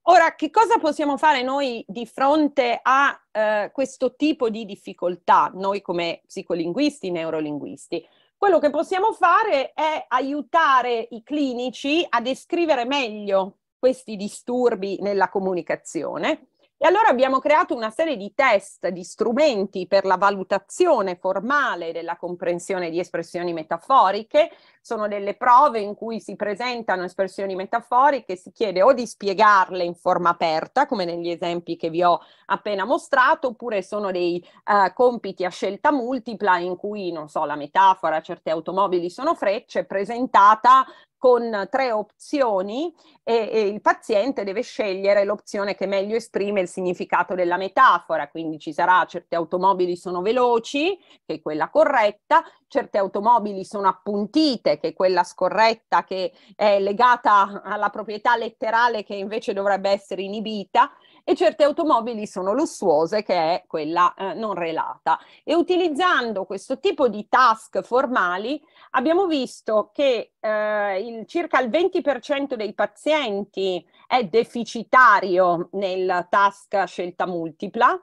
Ora, che cosa possiamo fare noi di fronte a eh, questo tipo di difficoltà, noi come psicolinguisti, neurolinguisti? quello che possiamo fare è aiutare i clinici a descrivere meglio questi disturbi nella comunicazione e allora abbiamo creato una serie di test, di strumenti per la valutazione formale della comprensione di espressioni metaforiche. Sono delle prove in cui si presentano espressioni metaforiche, si chiede o di spiegarle in forma aperta, come negli esempi che vi ho appena mostrato, oppure sono dei uh, compiti a scelta multipla in cui, non so, la metafora, certe automobili sono frecce, presentata con tre opzioni e, e il paziente deve scegliere l'opzione che meglio esprime il significato della metafora, quindi ci sarà certe automobili sono veloci, che è quella corretta, certe automobili sono appuntite, che è quella scorretta, che è legata alla proprietà letterale che invece dovrebbe essere inibita e certe automobili sono lussuose che è quella eh, non relata. E utilizzando questo tipo di task formali abbiamo visto che eh, il, circa il 20% dei pazienti è deficitario nel task scelta multipla,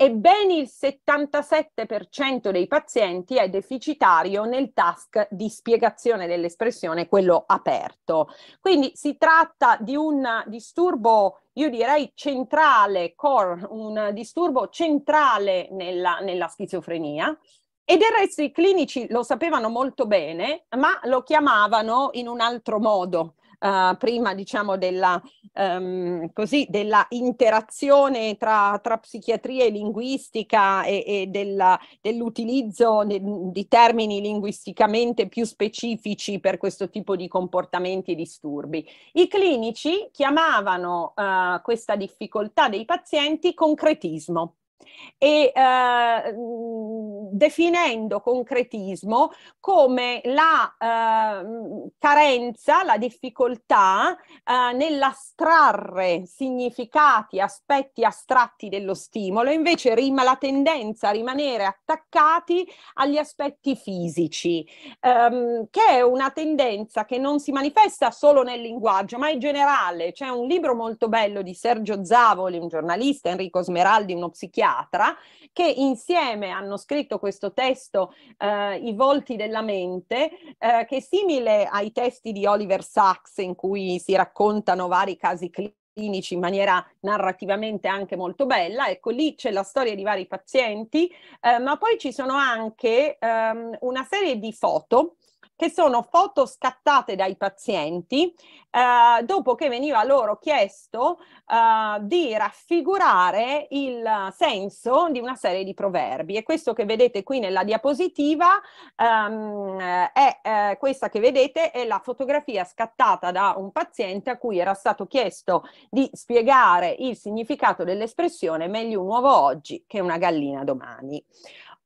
e ben il 77% dei pazienti è deficitario nel task di spiegazione dell'espressione, quello aperto. Quindi si tratta di un disturbo, io direi centrale, core, un disturbo centrale nella, nella schizofrenia. E del resto i clinici lo sapevano molto bene, ma lo chiamavano in un altro modo, uh, prima diciamo della, um, così, della interazione tra, tra, psichiatria e linguistica e, e della, dell'utilizzo de, di termini linguisticamente più specifici per questo tipo di comportamenti e disturbi. I clinici chiamavano uh, questa difficoltà dei pazienti concretismo e eh, definendo concretismo come la eh, carenza, la difficoltà eh, nell'astrarre significati, aspetti astratti dello stimolo, invece rima la tendenza a rimanere attaccati agli aspetti fisici, ehm, che è una tendenza che non si manifesta solo nel linguaggio, ma in generale. C'è un libro molto bello di Sergio Zavoli, un giornalista, Enrico Smeraldi, uno psichiatra, psichiatra, che insieme hanno scritto questo testo eh, I volti della mente, eh, che è simile ai testi di Oliver Sacks in cui si raccontano vari casi clinici in maniera narrativamente anche molto bella. Ecco, lì c'è la storia di vari pazienti, eh, ma poi ci sono anche ehm, una serie di foto che sono foto scattate dai pazienti eh, dopo che veniva loro chiesto eh, di raffigurare il senso di una serie di proverbi. E questo che vedete qui nella diapositiva ehm, è eh, questa che vedete è la fotografia scattata da un paziente a cui era stato chiesto di spiegare il significato dell'espressione meglio un uovo oggi che una gallina domani.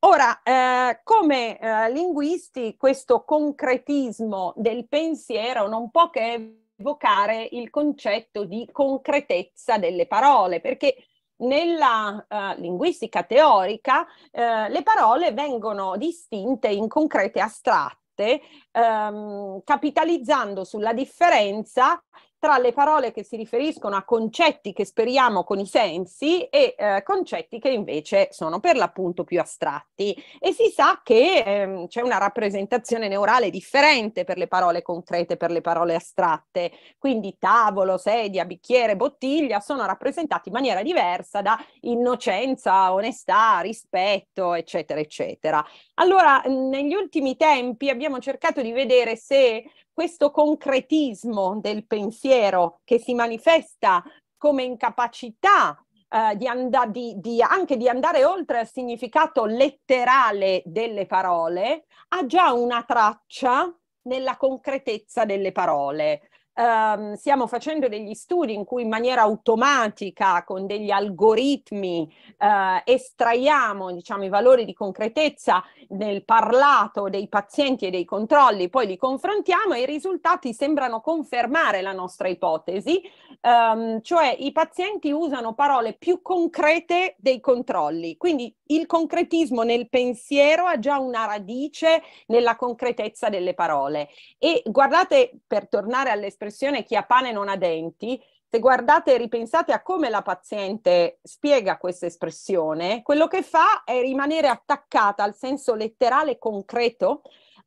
Ora, eh, come eh, linguisti, questo concretismo del pensiero non può che evocare il concetto di concretezza delle parole, perché nella uh, linguistica teorica uh, le parole vengono distinte in concrete astratte, um, capitalizzando sulla differenza tra le parole che si riferiscono a concetti che speriamo con i sensi e eh, concetti che invece sono per l'appunto più astratti. E si sa che ehm, c'è una rappresentazione neurale differente per le parole concrete e per le parole astratte. Quindi tavolo, sedia, bicchiere, bottiglia sono rappresentati in maniera diversa da innocenza, onestà, rispetto, eccetera, eccetera. Allora, negli ultimi tempi abbiamo cercato di vedere se questo concretismo del pensiero che si manifesta come incapacità eh, di and- di, di, anche di andare oltre al significato letterale delle parole, ha già una traccia nella concretezza delle parole ehm, stiamo facendo degli studi in cui in maniera automatica, con degli algoritmi, eh, estraiamo diciamo, i valori di concretezza nel parlato dei pazienti e dei controlli, poi li confrontiamo e i risultati sembrano confermare la nostra ipotesi, ehm, cioè i pazienti usano parole più concrete dei controlli. Quindi il concretismo nel pensiero ha già una radice nella concretezza delle parole. E guardate, per tornare all'esperienza, l'espressione chi ha pane non ha denti, se guardate e ripensate a come la paziente spiega questa espressione, quello che fa è rimanere attaccata al senso letterale concreto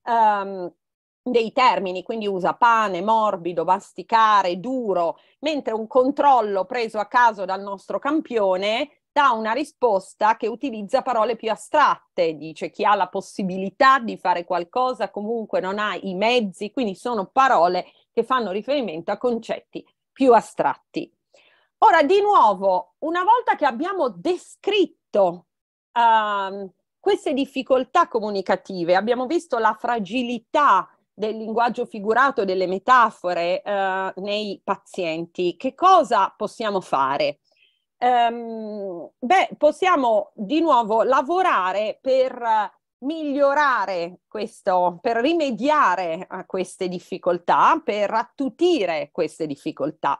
um, dei termini, quindi usa pane, morbido, masticare, duro, mentre un controllo preso a caso dal nostro campione dà una risposta che utilizza parole più astratte, dice chi ha la possibilità di fare qualcosa comunque non ha i mezzi, quindi sono parole che fanno riferimento a concetti più astratti. Ora, di nuovo, una volta che abbiamo descritto uh, queste difficoltà comunicative, abbiamo visto la fragilità del linguaggio figurato, delle metafore uh, nei pazienti, che cosa possiamo fare? Um, beh, possiamo di nuovo lavorare per migliorare questo, per rimediare a queste difficoltà, per attutire queste difficoltà.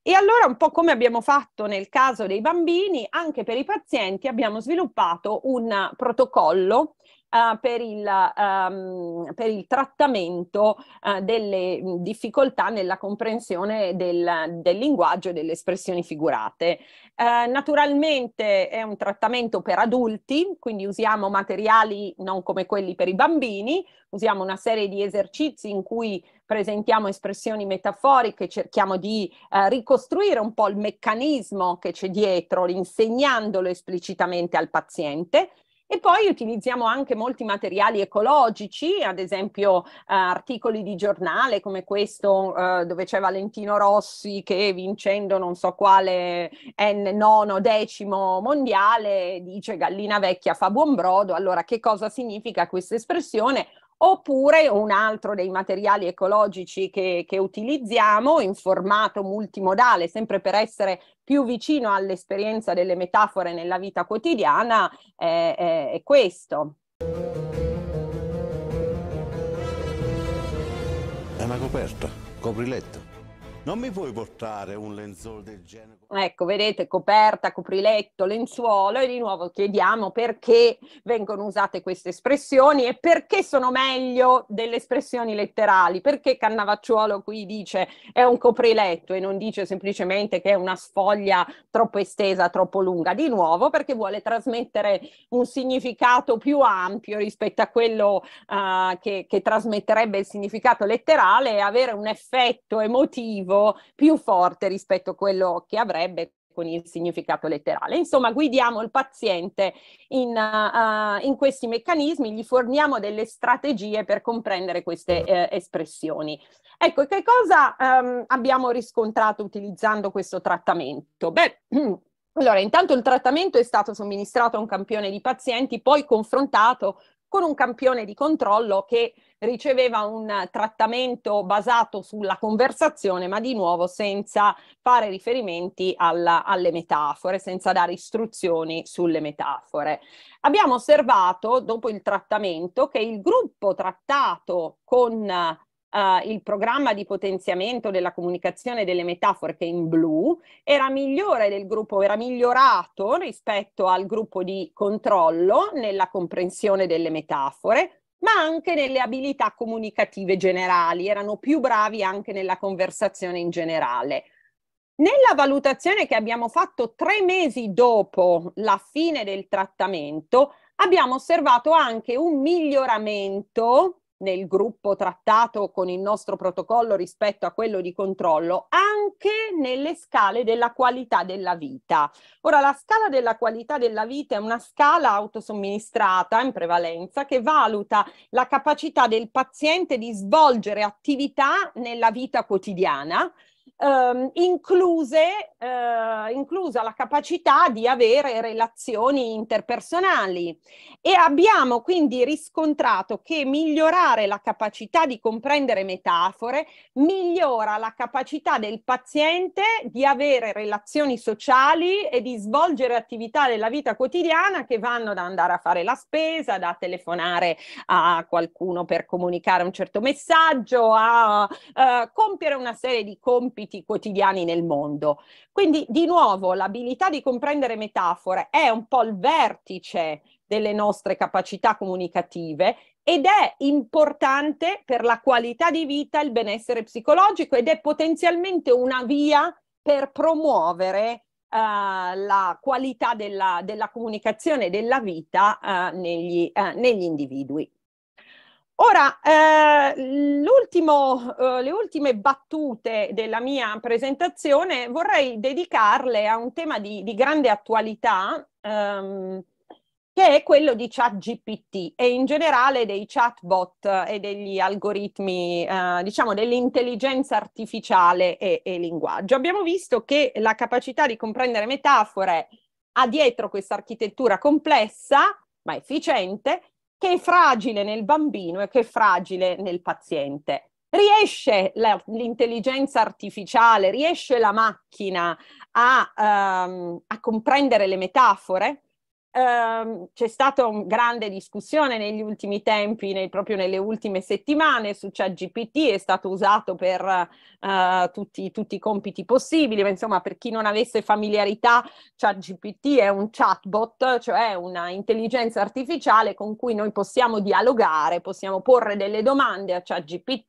E allora, un po' come abbiamo fatto nel caso dei bambini, anche per i pazienti abbiamo sviluppato un protocollo uh, per, il, um, per, il, trattamento uh, delle difficoltà nella comprensione del, del linguaggio e delle espressioni figurate. Uh, naturalmente è un trattamento per adulti, quindi usiamo materiali non come quelli per i bambini, usiamo una serie di esercizi in cui presentiamo espressioni metaforiche, cerchiamo di eh, ricostruire un po' il meccanismo che c'è dietro, insegnandolo esplicitamente al paziente. E poi utilizziamo anche molti materiali ecologici, ad esempio eh, articoli di giornale come questo eh, dove c'è Valentino Rossi che vincendo non so quale N nono decimo mondiale dice gallina vecchia fa buon brodo. Allora che cosa significa questa espressione? oppure un altro dei materiali ecologici che, che, utilizziamo in formato multimodale, sempre per essere più vicino all'esperienza delle metafore nella vita quotidiana, eh, eh, è questo. È una coperta, copriletto. Non mi puoi portare un lenzuolo del genere? Ecco, vedete, coperta, copriletto, lenzuolo e di nuovo chiediamo perché vengono usate queste espressioni e perché sono meglio delle espressioni letterali. Perché Cannavacciuolo qui dice è un copriletto e non dice semplicemente che è una sfoglia troppo estesa, troppo lunga. Di nuovo perché vuole trasmettere un significato più ampio rispetto a quello uh, che, che trasmetterebbe il significato letterale e avere un effetto emotivo motivo più forte rispetto a quello che avrebbe con il significato letterale. Insomma, guidiamo il paziente in, uh, in, questi meccanismi, gli forniamo delle strategie per comprendere queste uh, espressioni. Ecco, che cosa um, abbiamo riscontrato utilizzando questo trattamento? Beh, allora, intanto il trattamento è stato somministrato a un campione di pazienti, poi confrontato con un campione di controllo che riceveva un trattamento basato sulla conversazione, ma di nuovo senza fare riferimenti alla, alle metafore, senza dare istruzioni sulle metafore. Abbiamo osservato, dopo il trattamento, che il gruppo trattato con Uh, il programma di potenziamento della comunicazione delle metafore che è in blu era migliore del gruppo, era migliorato rispetto al gruppo di controllo nella comprensione delle metafore, ma anche nelle abilità comunicative generali, erano più bravi anche nella conversazione in generale. Nella valutazione che abbiamo fatto tre mesi dopo la fine del trattamento, abbiamo osservato anche un miglioramento nel gruppo trattato con il nostro protocollo rispetto a quello di controllo anche nelle scale della qualità della vita. Ora la scala della qualità della vita è una scala autosomministrata in prevalenza che valuta la capacità del paziente di svolgere attività nella vita quotidiana ehm, incluse, eh, inclusa la capacità di avere relazioni interpersonali e abbiamo quindi riscontrato che migliorare la capacità di comprendere metafore migliora la capacità del paziente di avere relazioni sociali e di svolgere attività della vita quotidiana che vanno da andare a fare la spesa, da telefonare a qualcuno per comunicare un certo messaggio, a eh, compiere una serie di compiti ambiti quotidiani nel mondo. Quindi di nuovo l'abilità di comprendere metafore è un po' il vertice delle nostre capacità comunicative ed è importante per la qualità di vita, il benessere psicologico ed è potenzialmente una via per promuovere Uh, la qualità della, della, comunicazione della vita uh, negli, uh, negli individui. Ora, eh, eh, le ultime battute della mia presentazione vorrei dedicarle a un tema di, di grande attualità, ehm, che è quello di ChatGPT e in generale dei chatbot e degli algoritmi, eh, diciamo, dell'intelligenza artificiale e, e linguaggio. Abbiamo visto che la capacità di comprendere metafore ha dietro questa architettura complessa, ma efficiente, che è fragile nel bambino e che è fragile nel paziente. Riesce la, l'intelligenza artificiale, riesce la macchina a, um, a comprendere le metafore? ehm, c'è stata una grande discussione negli ultimi tempi, nei, proprio nelle ultime settimane, su ChatGPT, è stato usato per eh, tutti, tutti, i compiti possibili, ma insomma per chi non avesse familiarità, ChatGPT è un chatbot, cioè una intelligenza artificiale con cui noi possiamo dialogare, possiamo porre delle domande a ChatGPT,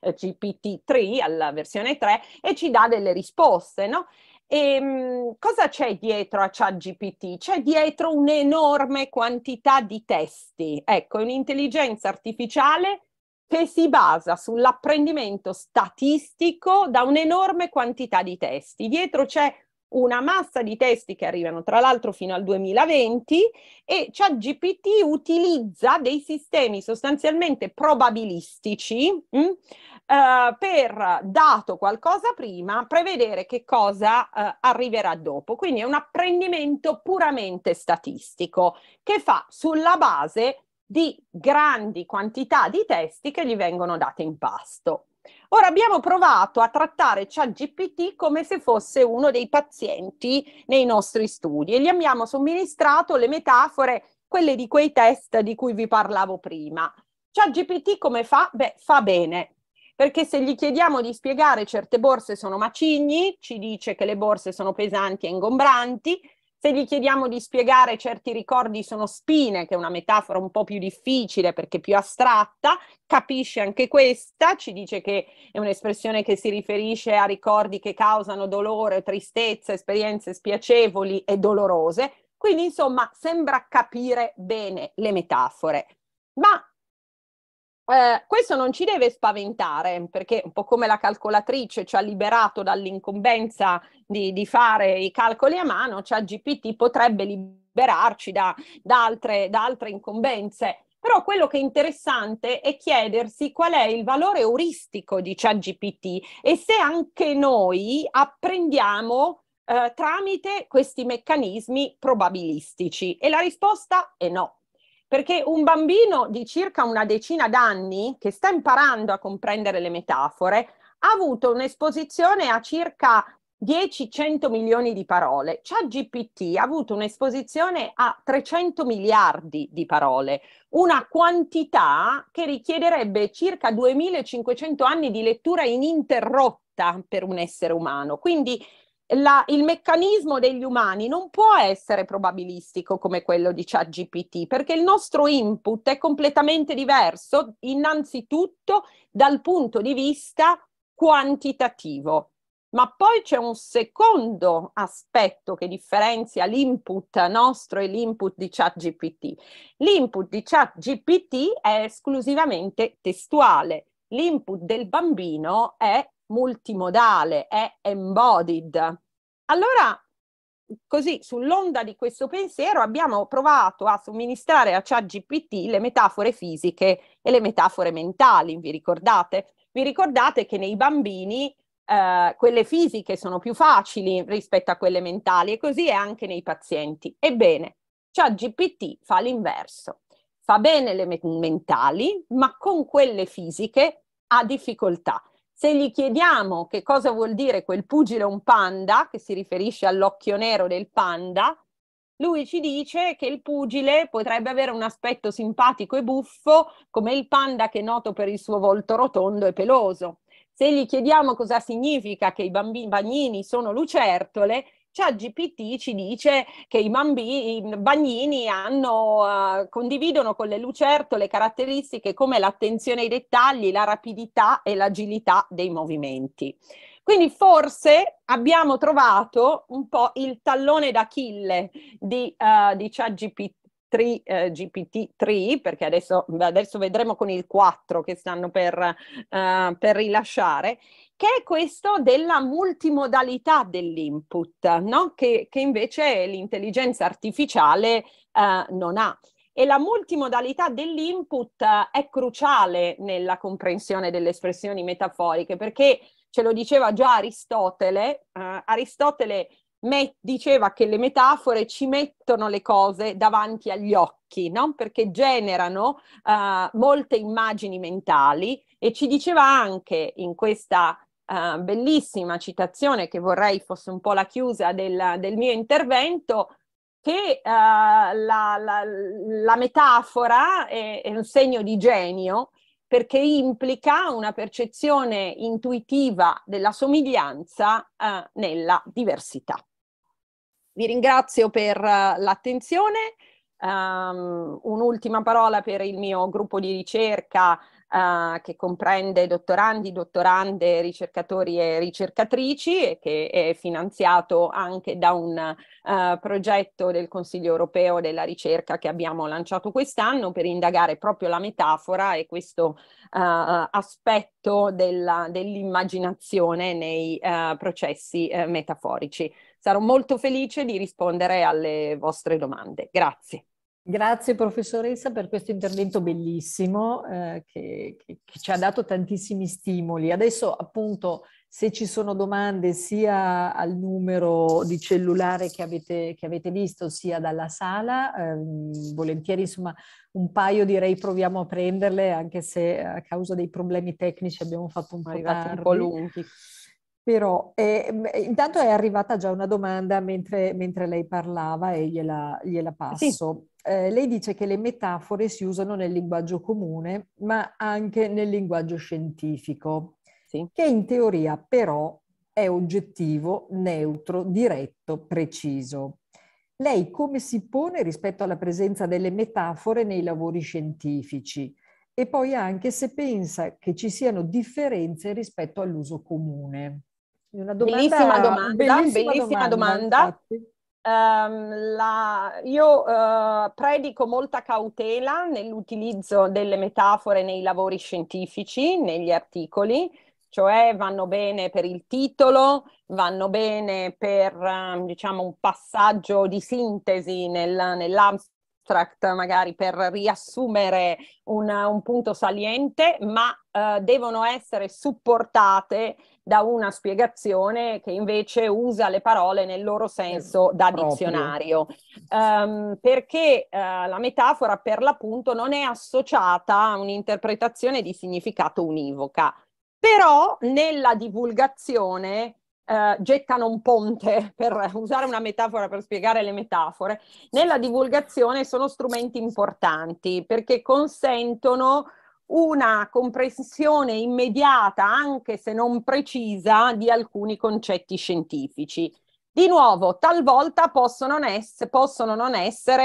eh, GPT-3, alla versione 3, e ci dà delle risposte, no? E, ehm, mh, cosa c'è dietro a ChatGPT? C'è dietro un'enorme quantità di testi. Ecco, è un'intelligenza artificiale che si basa sull'apprendimento statistico da un'enorme quantità di testi. Dietro c'è una massa di testi che arrivano tra l'altro fino al 2020 e ChatGPT utilizza dei sistemi sostanzialmente probabilistici mh, mm, eh, uh, per, dato qualcosa prima, prevedere che cosa uh, arriverà dopo. Quindi è un apprendimento puramente statistico che fa sulla base di grandi quantità di testi che gli vengono date in pasto. Ora abbiamo provato a trattare ChatGPT come se fosse uno dei pazienti nei nostri studi e gli abbiamo somministrato le metafore, quelle di quei test di cui vi parlavo prima. ChatGPT come fa? Beh, fa bene, perché se gli chiediamo di spiegare certe borse sono macigni, ci dice che le borse sono pesanti e ingombranti, se gli chiediamo di spiegare certi ricordi sono spine, che è una metafora un po' più difficile perché più astratta, capisce anche questa, ci dice che è un'espressione che si riferisce a ricordi che causano dolore, tristezza, esperienze spiacevoli e dolorose. Quindi insomma sembra capire bene le metafore. Ma eh, questo non ci deve spaventare, perché un po' come la calcolatrice ci ha liberato dall'incombenza di, di fare i calcoli a mano, cioè GPT potrebbe liberarci da, da, altre, da altre incombenze. Però quello che è interessante è chiedersi qual è il valore euristico di ChatGPT e se anche noi apprendiamo eh, tramite questi meccanismi probabilistici. E la risposta è no perché un bambino di circa una decina d'anni che sta imparando a comprendere le metafore ha avuto un'esposizione a circa 10-100 milioni di parole. ChatGPT ha avuto un'esposizione a 300 miliardi di parole, una quantità che richiederebbe circa 2500 anni di lettura ininterrotta per un essere umano. Quindi la, il meccanismo degli umani non può essere probabilistico come quello di ChatGPT, perché il nostro input è completamente diverso, innanzitutto dal punto di vista quantitativo. Ma poi c'è un secondo aspetto che differenzia l'input nostro e l'input di ChatGPT. L'input di ChatGPT è esclusivamente testuale, l'input del bambino è multimodale, è embodied. Allora, così sull'onda di questo pensiero abbiamo provato a somministrare a ChatGPT le metafore fisiche e le metafore mentali, vi ricordate? Vi ricordate che nei bambini eh, quelle fisiche sono più facili rispetto a quelle mentali e così è anche nei pazienti. Ebbene, ChatGPT fa l'inverso, fa bene le mentali, ma con quelle fisiche ha difficoltà. Se gli chiediamo che cosa vuol dire quel pugile un panda, che si riferisce all'occhio nero del panda, lui ci dice che il pugile potrebbe avere un aspetto simpatico e buffo, come il panda che è noto per il suo volto rotondo e peloso. Se gli chiediamo cosa significa che i bambini, bagnini sono lucertole, Chat GPT ci dice che i bambini, i bagnini hanno, uh, condividono con le lucertole caratteristiche come l'attenzione ai dettagli, la rapidità e l'agilità dei movimenti. Quindi forse abbiamo trovato un po' il tallone d'Achille di, uh, di ChatGPT 3, eh, GPT-3, perché adesso, adesso, vedremo con il 4 che stanno per, eh, per rilasciare, che è questo della multimodalità dell'input, no? che, che, invece l'intelligenza artificiale eh, non ha. E la multimodalità dell'input eh, è cruciale nella comprensione delle espressioni metaforiche, perché ce lo diceva già Aristotele, eh, Aristotele met- diceva che le metafore ci mettono le cose davanti agli occhi, no? perché generano uh, molte immagini mentali e ci diceva anche in questa uh, bellissima citazione che vorrei fosse un po' la chiusa del, del mio intervento, che uh, la, la, la, metafora è, è un segno di genio perché implica una percezione intuitiva della somiglianza eh, nella diversità. Vi ringrazio per eh, l'attenzione. Um, un'ultima parola per il mio gruppo di ricerca uh, che comprende dottorandi, dottorande, ricercatori e ricercatrici e che è finanziato anche da un uh, progetto del Consiglio europeo della ricerca che abbiamo lanciato quest'anno per indagare proprio la metafora e questo uh, aspetto della, dell'immaginazione nei processi metaforici sarò molto felice di rispondere alle vostre domande. Grazie. Grazie professoressa per questo intervento bellissimo eh, che, che, che, ci ha dato tantissimi stimoli. Adesso appunto se ci sono domande sia al numero di cellulare che avete, che avete visto sia dalla sala, eh, volentieri insomma un paio direi proviamo a prenderle anche se eh, a causa dei problemi tecnici abbiamo fatto un po', po lunghi. Però eh, eh, intanto è arrivata già una domanda mentre, mentre lei parlava e gliela, gliela eh passo. Sì. Eh, lei dice che le metafore si usano nel linguaggio comune, ma anche nel linguaggio scientifico, sì. che in teoria però è oggettivo, neutro, diretto, preciso. Lei come si pone rispetto alla presenza delle metafore nei lavori scientifici? E poi anche se pensa che ci siano differenze rispetto all'uso comune. Una domanda, bellissima domanda, bellissima, bellissima domanda. domanda. Um, la, io uh, predico molta cautela nell'utilizzo delle metafore nei lavori scientifici, negli articoli, cioè vanno bene per il titolo, vanno bene per um, diciamo, un passaggio di sintesi nel, nell'Amsterdam magari per riassumere un, un punto saliente, ma eh, devono essere supportate da una spiegazione che invece usa le parole nel loro senso eh, da dizionario, um, perché uh, la metafora per l'appunto non è associata a un'interpretazione di significato univoca, però nella divulgazione Uh, gettano un ponte, per usare una metafora per spiegare le metafore, nella divulgazione sono strumenti importanti perché consentono una comprensione immediata, anche se non precisa, di alcuni concetti scientifici. Di nuovo, talvolta possono non, possono non essere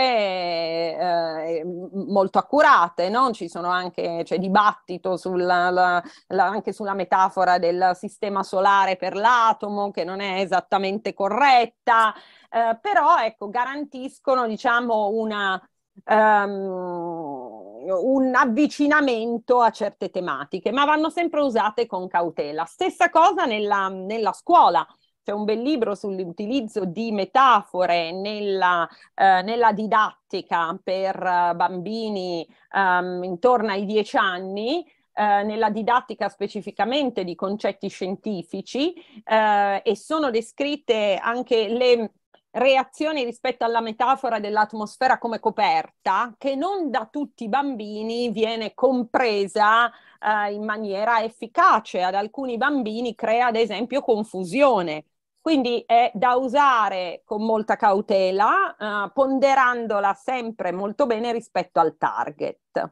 eh, molto accurate, no? ci sono anche, c'è dibattito sulla, la, la, anche sulla metafora del sistema solare per l'atomo che non è esattamente corretta, eh, però ecco, garantiscono diciamo, una, um, un avvicinamento a certe tematiche, ma vanno sempre usate con cautela. Stessa cosa nella, nella scuola. C'è un bel libro sull'utilizzo di metafore nella, eh, nella didattica per eh, bambini um, intorno ai 10 anni, eh, nella didattica specificamente di concetti scientifici eh, e sono descritte anche le reazioni rispetto alla metafora dell'atmosfera come coperta che non da tutti i bambini viene compresa eh, in maniera efficace. Ad alcuni bambini crea ad esempio confusione. Quindi è da usare con molta cautela, eh, ponderandola sempre molto bene rispetto al target.